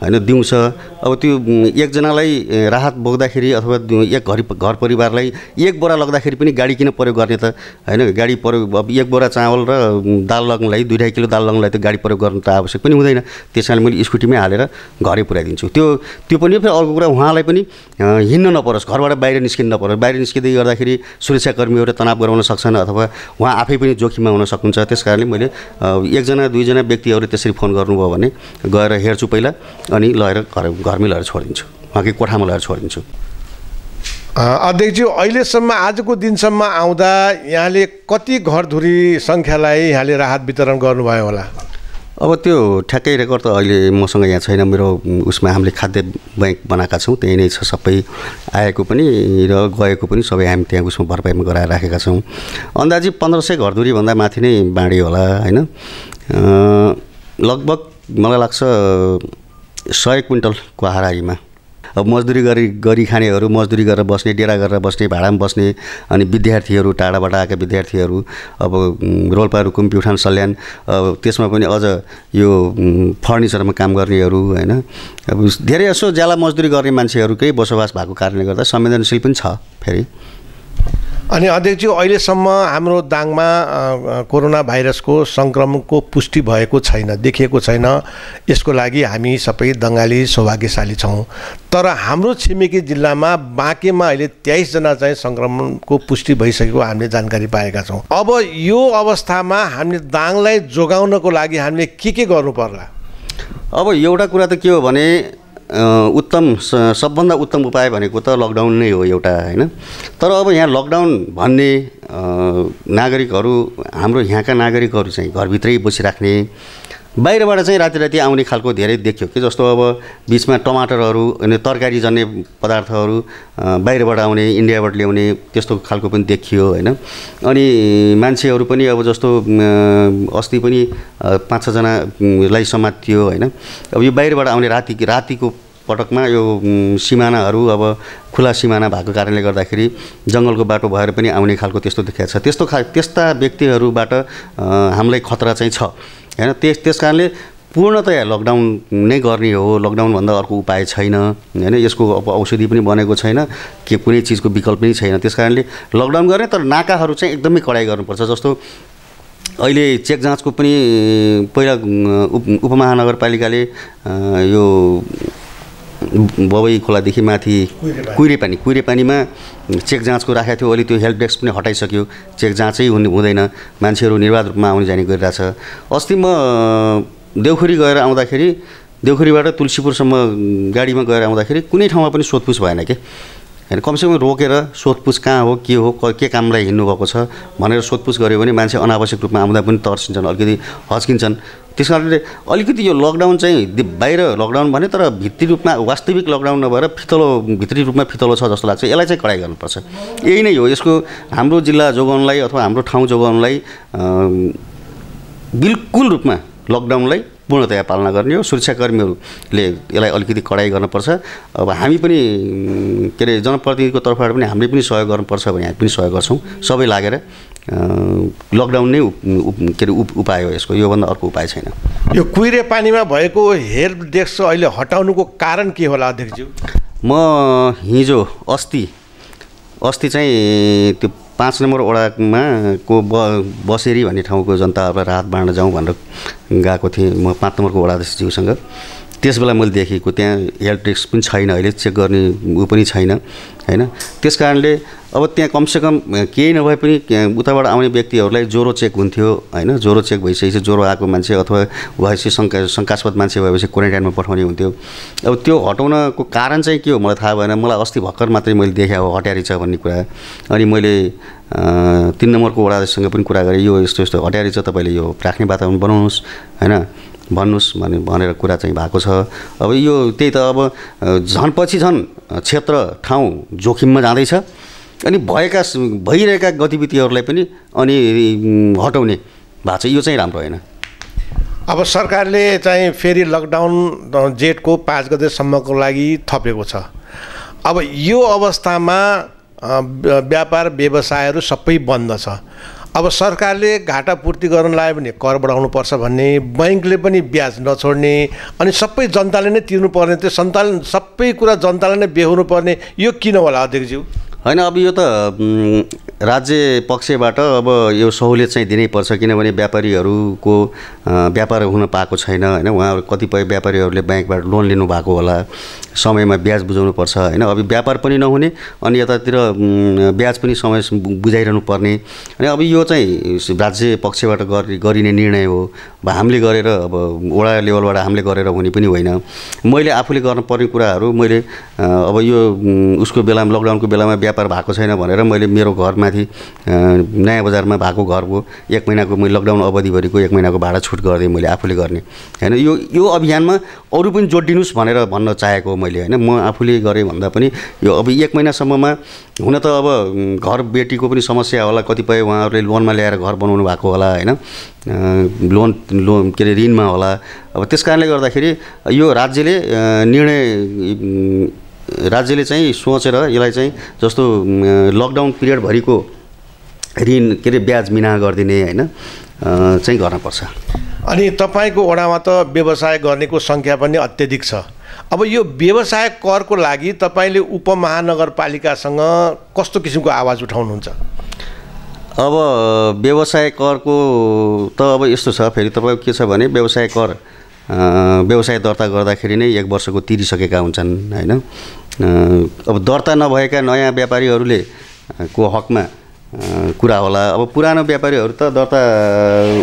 होइन दिउँछ अब त्यो एकजनालाई राहत बोक्दाखेरि अथवा एक घर घर परिवारलाई एक बोरा लग्दाखेरि पनि गाडी किन प्रयोग गर्ने त होइन गाडी प्रयोग अब एक बोरा चामल र दाल लग्नलाई दुई ढाई किलो दाल लग्नलाई त गाडी प्रयोग गर्नु त आवश्यक पनि हुँदैन त्यस कारणले मैले स्कुटीमै हालेर घरै पुऱ्याइदिन्छु त्यो त्यो पनि फेरि अर्को कुरा उहाँलाई पनि हिँड्न नपरोस् घरबाट बाहिर निस्किनु नपरोस् बाहिर निस्किँदै गर्दाखेरि सुरक्षाकर्मीहरू तनाव गराउन सक्छन् अथवा उहाँ आफै पनि जोखिममा हुन सक्नुहुन्छ त्यस कारणले मैले एकजना दुईजना व्यक्तिहरू त्यसरी फोन गर्नुभयो भने गएर हेर्छु पहिला अनि लगेर घर घरमै लगेर छोडिदिन्छु उहाँकै कोठामा लगेर छोडिदिन्छु अध्यक्षज्यू अहिलेसम्म आजको दिनसम्म आउँदा यहाँले कति घरधुरी सङ्ख्यालाई यहाँले राहत वितरण गर्नुभयो होला अब त्यो ठ्याक्कै रेकर्ड त अहिले मसँग यहाँ छैन मेरो उसमा हामीले खाद्य ब्याङ्क बनाएका छौँ त्यही नै छ सबै आएको पनि र गएको पनि सबै हामी त्यहाँ उसमा भरपाइमा गराएर राखेका छौँ अन्दाजी पन्ध्र सय घरधुरीभन्दा माथि नै बाँडियो होला होइन लगभग मलाई लाग्छ सय क्विन्टलको हाराहारीमा अब मजदुरी गरी गरी खानेहरू मजदुरी गरेर बस्ने डेरा गरेर बस्ने भाडामा बस्ने अनि विद्यार्थीहरू टाढाबाट आएका विद्यार्थीहरू अब रोल्पा रुकुम प्युठान सल्यान त्यसमा पनि अझ यो फर्निचरमा काम गर्नेहरू होइन अब धेरै यसो ज्याला मजदुरी गर्ने मान्छेहरूकै बसोबास भएको कारणले गर्दा संवेदनशील पनि छ फेरि अनि अध्यक्षज्यू अहिलेसम्म हाम्रो दाङमा कोरोना भाइरसको सङ्क्रमणको पुष्टि भएको छैन देखिएको छैन यसको लागि हामी सबै दङ्गाली सौभाग्यशाली छौँ तर हाम्रो छिमेकी जिल्लामा बाँकेमा अहिले तेइसजना चाहिँ सङ्क्रमणको पुष्टि भइसकेको हामीले जानकारी पाएका छौँ अब यो अवस्थामा हामीले दाङलाई जोगाउनको लागि हामीले के के गर्नु पर्ला अब एउटा कुरा त के हो भने उत्तम सबभन्दा उत्तम उपाय भनेको त लकडाउन नै हो एउटा होइन तर अब यहाँ लकडाउन भन्ने नागरिकहरू हाम्रो यहाँका नागरिकहरू चाहिँ घरभित्रै बसिराख्ने बाहिरबाट चाहिँ राति राति आउने खालको धेरै देखियो कि जस्तो अब बिचमा टमाटरहरू अनि तरकारी जन्ने पदार्थहरू बाहिरबाट आउने इन्डियाबाट ल्याउने त्यस्तो खालको पनि देखियो होइन अनि मान्छेहरू पनि अब जस्तो अस्ति पनि पाँच छजनालाई समातियो होइन अब यो बाहिरबाट आउने राति रातिको पटकमा यो सिमानाहरू अब खुला सिमाना भएको कारणले गर्दाखेरि जङ्गलको बाटो भएर पनि आउने खालको त्यस्तो देखाएको छ त्यस्तो खा त्यस्ता व्यक्तिहरूबाट हामीलाई खतरा चाहिँ छ होइन त्यस त्यस कारणले पूर्णतया लकडाउन नै गर्ने हो लकडाउनभन्दा अर्को उपाय छैन होइन यसको अब औषधि पनि बनेको छैन के कुनै चिजको विकल्प पनि छैन त्यस कारणले लकडाउन गर्ने तर नाकाहरू चाहिँ एकदमै कडाइ गर्नुपर्छ जस्तो अहिले चेक जाँचको पनि पहिला उप उपमहानगरपालिकाले यो बबई खोलादेखि माथि कुहिरे पानी कुहिरे पानीमा चेक जाँचको राखेको थियो अलि त्यो हेल्प डेस्क पनि हटाइसक्यो चेक जाँचै हुने हुँदैन मान्छेहरू निर्वाध रूपमा आउने जाने गरिरहेछ अस्ति म देउखुरी गएर आउँदाखेरि देउखुरीबाट तुलसीपुरसम्म गाडीमा गएर आउँदाखेरि कुनै ठाउँमा पनि सोधपुछ भएन कि होइन कमसेकम रोकेर सोधपुछ कहाँ हो के हो के कामलाई भएको छ भनेर सोधपुछ गऱ्यो भने मान्छे अनावश्यक रूपमा आउँदा पनि तर्सिन्छन् अलिकति हस्किन्छन् त्यस कारणले अलिकति यो लकडाउन चाहिँ बाहिर लकडाउन भने तर भित्री रूपमा वास्तविक लकडाउन नभएर फितलो भित्री रूपमा फितलो छ जस्तो लाग्छ यसलाई चाहिँ कडाइ गर्नुपर्छ यही नै हो यसको हाम्रो जिल्ला जोगाउनलाई अथवा हाम्रो ठाउँ जोगाउनलाई बिल्कुल रूपमा लकडाउनलाई पूर्णतया पालना गर्ने हो सुरक्षाकर्मीहरूले यसलाई अलिकति कडाइ गर्नुपर्छ अब हामी पनि के अरे जनप्रतिनिधिको तर्फबाट पनि हामीले पनि सहयोग गर्नुपर्छ भने हामी पनि सहयोग गर्छौँ सबै लागेर लकडाउन नै के अरे उपाय हो यसको योभन्दा अर्को उपाय छैन यो कुहिरे पानीमा भएको हेल्प डेस्क अहिले हटाउनुको कारण के होला अध्यक्षज्यू म हिजो अस्ति अस्ति चाहिँ त्यो पाँच नम्बर वडामा को ब बसेरी भन्ने ठाउँको जनताहरूलाई रात बाँड्न जाउँ भनेर गएको थिएँ म पाँच नम्बरको वडा त्यस बेला मैले देखेको त्यहाँ हेल्प डेस्क पनि छैन अहिले चेक गर्ने ऊ पनि छैन होइन त्यस कारणले अब त्यहाँ कमसेकम केही नभए पनि उताबाट आउने व्यक्तिहरूलाई ज्वरो चेक हुन्थ्यो होइन ज्वरो चेक भइसकेपछि ज्वरो आएको मान्छे अथवा भएपछि शङ्का शङ्कास्पद मान्छे भएपछि क्वारेन्टाइनमा पठाउने हुन्थ्यो अब त्यो हटाउनको कारण चाहिँ के हो मलाई थाहा भएन मलाई अस्ति भर्खर मात्रै मैले देखेँ हो हटारी छ भन्ने कुरा अनि मैले तिन नम्बरको वडासँग पनि कुरा गरेँ यो यस्तो यस्तो हटारी छ तपाईँले यो राख्ने वातावरण बनाउनुहोस् होइन भन्नुहोस् भने भनेर कुरा चाहिँ भएको छ अब यो त्यही त अब झन् पछि झन् क्षेत्र ठाउँ जोखिममा जाँदैछ अनि भएका भइरहेका गतिविधिहरूलाई पनि अनि हटाउने भएको छ यो चाहिँ राम्रो होइन अब सरकारले चाहिँ फेरि लकडाउन जेठको पाँच गतेसम्मको लागि थपेको छ अब यो अवस्थामा व्यापार व्यवसायहरू सबै बन्द छ अब सरकारले घाटा पूर्ति गर्न लाग्यो भने कर बढाउनुपर्छ भन्ने ब्याङ्कले पनि ब्याज नछोड्ने अनि सबै जनताले नै तिर्नुपर्ने त्यो सन्ताल सबै कुरा जनताले नै बेहोर्नु पर्ने यो किन होला अध्यक्षज्यू होइन अब यो त राज्य पक्षबाट अब यो सहुलियत चाहिँ दिनैपर्छ किनभने व्यापारीहरूको व्यापार हुन पाएको छैन होइन उहाँहरू कतिपय व्यापारीहरूले ब्याङ्कबाट लोन लिनुभएको होला समयमा ब्याज बुझाउनुपर्छ होइन अब व्यापार पनि नहुने अनि यतातिर ब्याज पनि समय बुझाइरहनु पर्ने अनि अब यो चाहिँ राज्य पक्षबाट गरि गरिने निर्णय हो अब हामीले गरेर अब वडा लेभलबाट हामीले गरेर हुने पनि होइन मैले आफूले गर्नुपर्ने कुराहरू मैले अब यो उसको बेलामा लकडाउनको बेलामा व्यापार व्यापार भएको छैन भनेर मैले मेरो घरमाथि नयाँ बजारमा भएको घरको एक महिनाको मैले लकडाउन अवधिभरिको एक महिनाको भाडा छुट गरिदिएँ मैले आफूले गर्ने होइन यो यो अभियानमा अरू पनि जोडिदिनुहोस् भनेर भन्न चाहेको हो मैले होइन म आफूले गरेँ भन्दा पनि यो अब एक महिनासम्ममा हुन त अब घर बेटीको पनि समस्या होला कतिपय उहाँहरूले लोनमा ल्याएर घर बनाउनु भएको होला होइन लोन लोन के अरे ऋणमा होला अब त्यस कारणले गर्दाखेरि यो राज्यले निर्णय राज्यले चाहिँ सोचेर यसलाई चाहिँ जस्तो लकडाउन पिरियडभरिको ऋण के अरे ब्याज मिना गरिदिने होइन चाहिँ गर्नुपर्छ अनि तपाईँको वडामा त व्यवसाय गर्नेको सङ्ख्या पनि अत्यधिक छ अब यो व्यवसाय करको लागि तपाईँले उपमहानगरपालिकासँग कस्तो किसिमको आवाज उठाउनुहुन्छ अब व्यवसाय करको त अब यस्तो छ फेरि तपाईँको के छ भने व्यवसाय कर व्यवसाय दर्ता गर्दाखेरि नै एक वर्षको तिरिसकेका हुन्छन् होइन अब दर्ता नभएका नयाँ व्यापारीहरूले को हकमा कुरा होला अब पुरानो व्यापारीहरू त दर्ता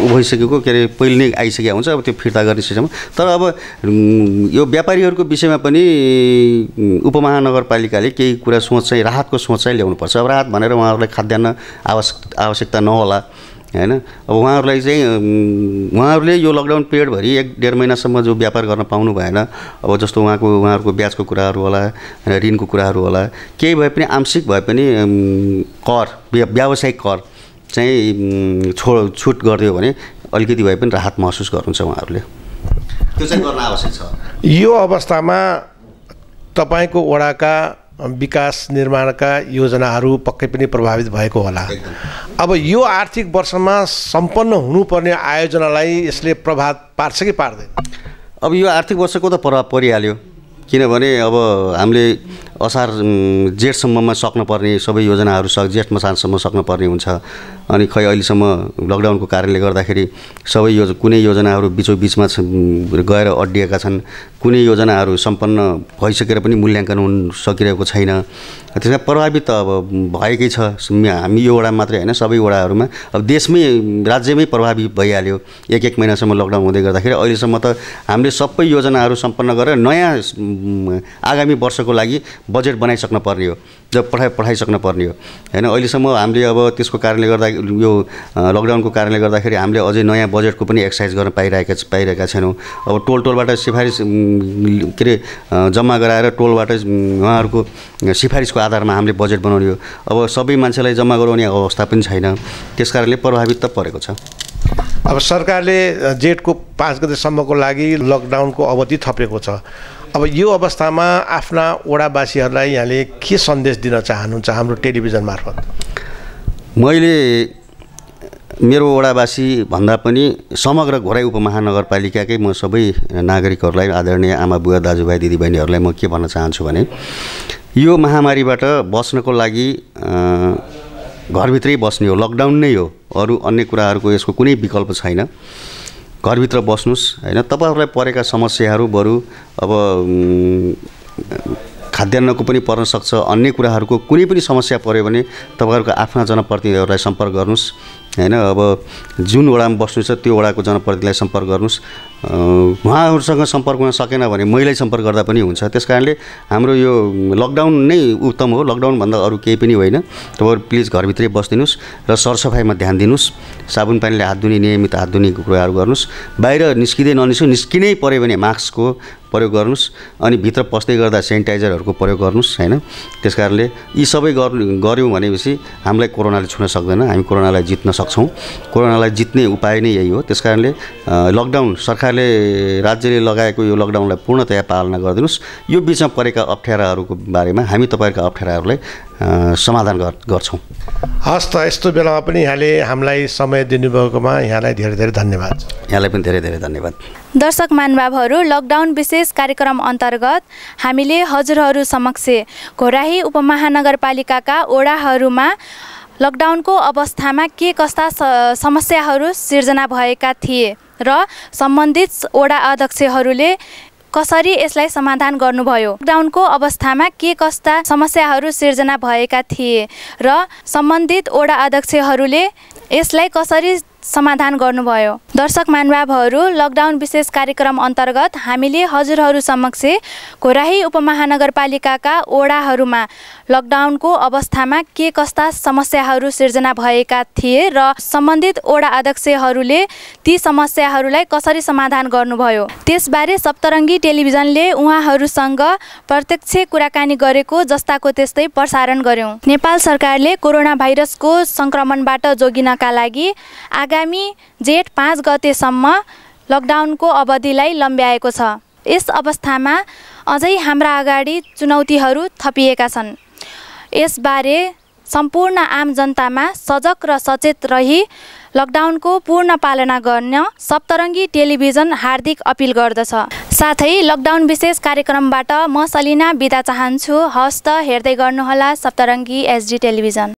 भइसकेको के अरे पहिले नै आइसकेको हुन्छ अब त्यो फिर्ता गर्ने सिस्टम तर अब यो व्यापारीहरूको विषयमा पनि उपमहानगरपालिकाले केही कुरा सोच चाहिँ राहतको सोच चाहिँ ल्याउनुपर्छ अब राहत भनेर उहाँहरूलाई खाद्यान्न आवश्यक आवश्यकता नहोला होइन अब उहाँहरूलाई चाहिँ उहाँहरूले यो लकडाउन पिरियडभरि एक डेढ महिनासम्म जो व्यापार गर्न पाउनु भएन अब जस्तो उहाँको उहाँहरूको ब्याजको कुराहरू होला ऋणको कुराहरू होला केही भए पनि आंशिक भए पनि कर व्यावसायिक कर चाहिँ छो छुट गरिदियो भने अलिकति भए पनि राहत महसुस गर्नुहुन्छ उहाँहरूले त्यो चाहिँ गर्न आवश्यक छ यो अवस्थामा तपाईँको वडाका विकास निर्माणका योजनाहरू पक्कै पनि प्रभावित भएको होला अब यो आर्थिक वर्षमा सम्पन्न हुनुपर्ने आयोजनालाई यसले प्रभाव पार्छ कि पार्दैन अब यो आर्थिक वर्षको त प्रभाव परिहाल्यो किनभने अब हामीले असार जेठसम्ममा सक्नुपर्ने सबै योजनाहरू सक जेठ मसानसम्म सक्नुपर्ने हुन्छ अनि खै अहिलेसम्म लकडाउनको कारणले गर्दाखेरि सबै यो कुनै योजनाहरू बिचो बिचमा गएर अड्डिएका छन् कुनै योजनाहरू सम्पन्न भइसकेर पनि मूल्याङ्कन हुन सकिरहेको छैन त्यसमा प्रभावित त अब भएकै छ हामी यो मात्रै होइन सबै वडाहरूमा अब देशमै राज्यमै प्रभावित भइहाल्यो एक एक महिनासम्म लकडाउन हुँदै गर्दाखेरि अहिलेसम्म त हामीले सबै योजनाहरू सम्पन्न गरेर नयाँ आगामी वर्षको लागि बजेट बनाइसक्न पर्ने हो जब पठाइ पठाइसक्न पर्ने हो होइन अहिलेसम्म हामीले अब त्यसको कारणले गर्दा यो लकडाउनको कारणले गर्दाखेरि हामीले अझै नयाँ बजेटको पनि एक्सर्साइज गर्न पाइरहेका पाइरहेका छैनौँ अब टोल टोलबाट सिफारिस के अरे जम्मा गराएर टोलबाट उहाँहरूको सिफारिसको आधारमा हामीले बजेट बनाउने हो अब सबै मान्छेलाई जम्मा गराउने अवस्था पनि छैन त्यस कारणले प्रभावित त परेको छ अब सरकारले जेठको पाँच गतेसम्मको लागि लकडाउनको अवधि थपेको छ अब यो अवस्थामा आफ्ना वडावासीहरूलाई यहाँले के सन्देश दिन चाहनुहुन्छ हाम्रो टेलिभिजन मार्फत मैले मेरो वडावासी भन्दा पनि समग्र घोराई उपमहानगरपालिकाकै म सबै नागरिकहरूलाई आदरणीय आमा बुवा दाजुभाइ दिदीबहिनीहरूलाई म के भन्न चाहन्छु भने यो महामारीबाट बस्नको लागि घरभित्रै बस्ने हो लकडाउन नै हो अरू अन्य कुराहरूको यसको कुनै विकल्प छैन घरभित्र बस्नुहोस् होइन तपाईँहरूलाई परेका समस्याहरू बरु अब खाद्यान्नको पनि पर्न सक्छ अन्य कुराहरूको कुनै पनि समस्या पऱ्यो भने तपाईँहरूको आफ्ना जनप्रतिनिधिहरूलाई सम्पर्क गर्नुहोस् होइन अब जुन वडामा बस्नु छ त्यो वडाको जनप्रतिनिधिलाई सम्पर्क गर्नुहोस् उहाँहरूसँग सम्पर्क हुन सकेन भने मैलै सम्पर्क गर्दा पनि हुन्छ त्यस कारणले हाम्रो यो लकडाउन नै उत्तम हो लकडाउनभन्दा अरू केही पनि होइन तपाईँहरू प्लिज घरभित्रै बसिदिनुहोस् र सरसफाइमा ध्यान दिनुहोस् साबुन पानीले हात धुने नियमित हात धुने कुराहरू गर्नुहोस् बाहिर निस्किँदै ननिस्कु निस्किनै पऱ्यो भने मास्कको प्रयोग गर्नुहोस् अनि भित्र पस्दै गर्दा सेनिटाइजरहरूको प्रयोग गर्नुहोस् होइन त्यस कारणले यी सबै गर्नु गऱ्यौँ भनेपछि हामीलाई कोरोनाले छुन सक्दैन हामी कोरोनालाई जित्न सक्छौँ सक्छौँ कोरोनालाई जित्ने उपाय नै यही हो त्यस कारणले लकडाउन सरकारले राज्यले लगाएको यो लकडाउनलाई पूर्णतया पालना गरिदिनुहोस् यो बिचमा परेका अप्ठ्याराहरूको बारेमा हामी तपाईँहरूका अप्ठ्याराहरूलाई समाधान गर्छौँ हस् त यस्तो बेलामा पनि यहाँले हामीलाई समय दिनुभएकोमा यहाँलाई धेरै धेरै धन्यवाद यहाँलाई पनि धेरै धेरै धन्यवाद दर्शक मानुभावहरू लकडाउन विशेष कार्यक्रम अन्तर्गत हामीले हजुरहरू समक्ष घोराही उपमहानगरपालिकाका ओडाहरूमा लकडाउनको अवस्थामा के कस्ता समस्याहरू सिर्जना भएका थिए र सम्बन्धित वडा अध्यक्षहरूले कसरी यसलाई समाधान गर्नुभयो लकडाउनको अवस्थामा के कस्ता समस्याहरू सिर्जना भएका थिए र सम्बन्धित वडा अध्यक्षहरूले यसलाई कसरी समाधान गर्नुभयो दर्शक मानवहरू लकडाउन विशेष कार्यक्रम अन्तर्गत हामीले हजुरहरू समक्ष घोराही उपमहानगरपालिकाका ओडाहरूमा लकडाउनको अवस्थामा के कस्ता समस्याहरू सिर्जना भएका थिए र सम्बन्धित ओडा अध्यक्षहरूले ती समस्याहरूलाई कसरी समाधान गर्नुभयो त्यसबारे सप्तरङ्गी टेलिभिजनले उहाँहरूसँग प्रत्यक्ष कुराकानी गरेको जस्ताको त्यस्तै प्रसारण गर्यौँ नेपाल सरकारले कोरोना भाइरसको सङ्क्रमणबाट जोगिनका लागि आगामी आगामी जेठ पाँच गतेसम्म लकडाउनको अवधिलाई लम्ब्याएको छ यस अवस्थामा अझै हाम्रा अगाडि चुनौतीहरू थपिएका छन् यसबारे सम्पूर्ण आम जनतामा सजग र सचेत रही लकडाउनको पूर्ण पालना गर्न सप्तरङ्गी टेलिभिजन हार्दिक अपिल गर्दछ साथै लकडाउन विशेष कार्यक्रमबाट म सलिना बिदा चाहन्छु हस्त हेर्दै गर्नुहोला सप्तरङ्गी एसडी टेलिभिजन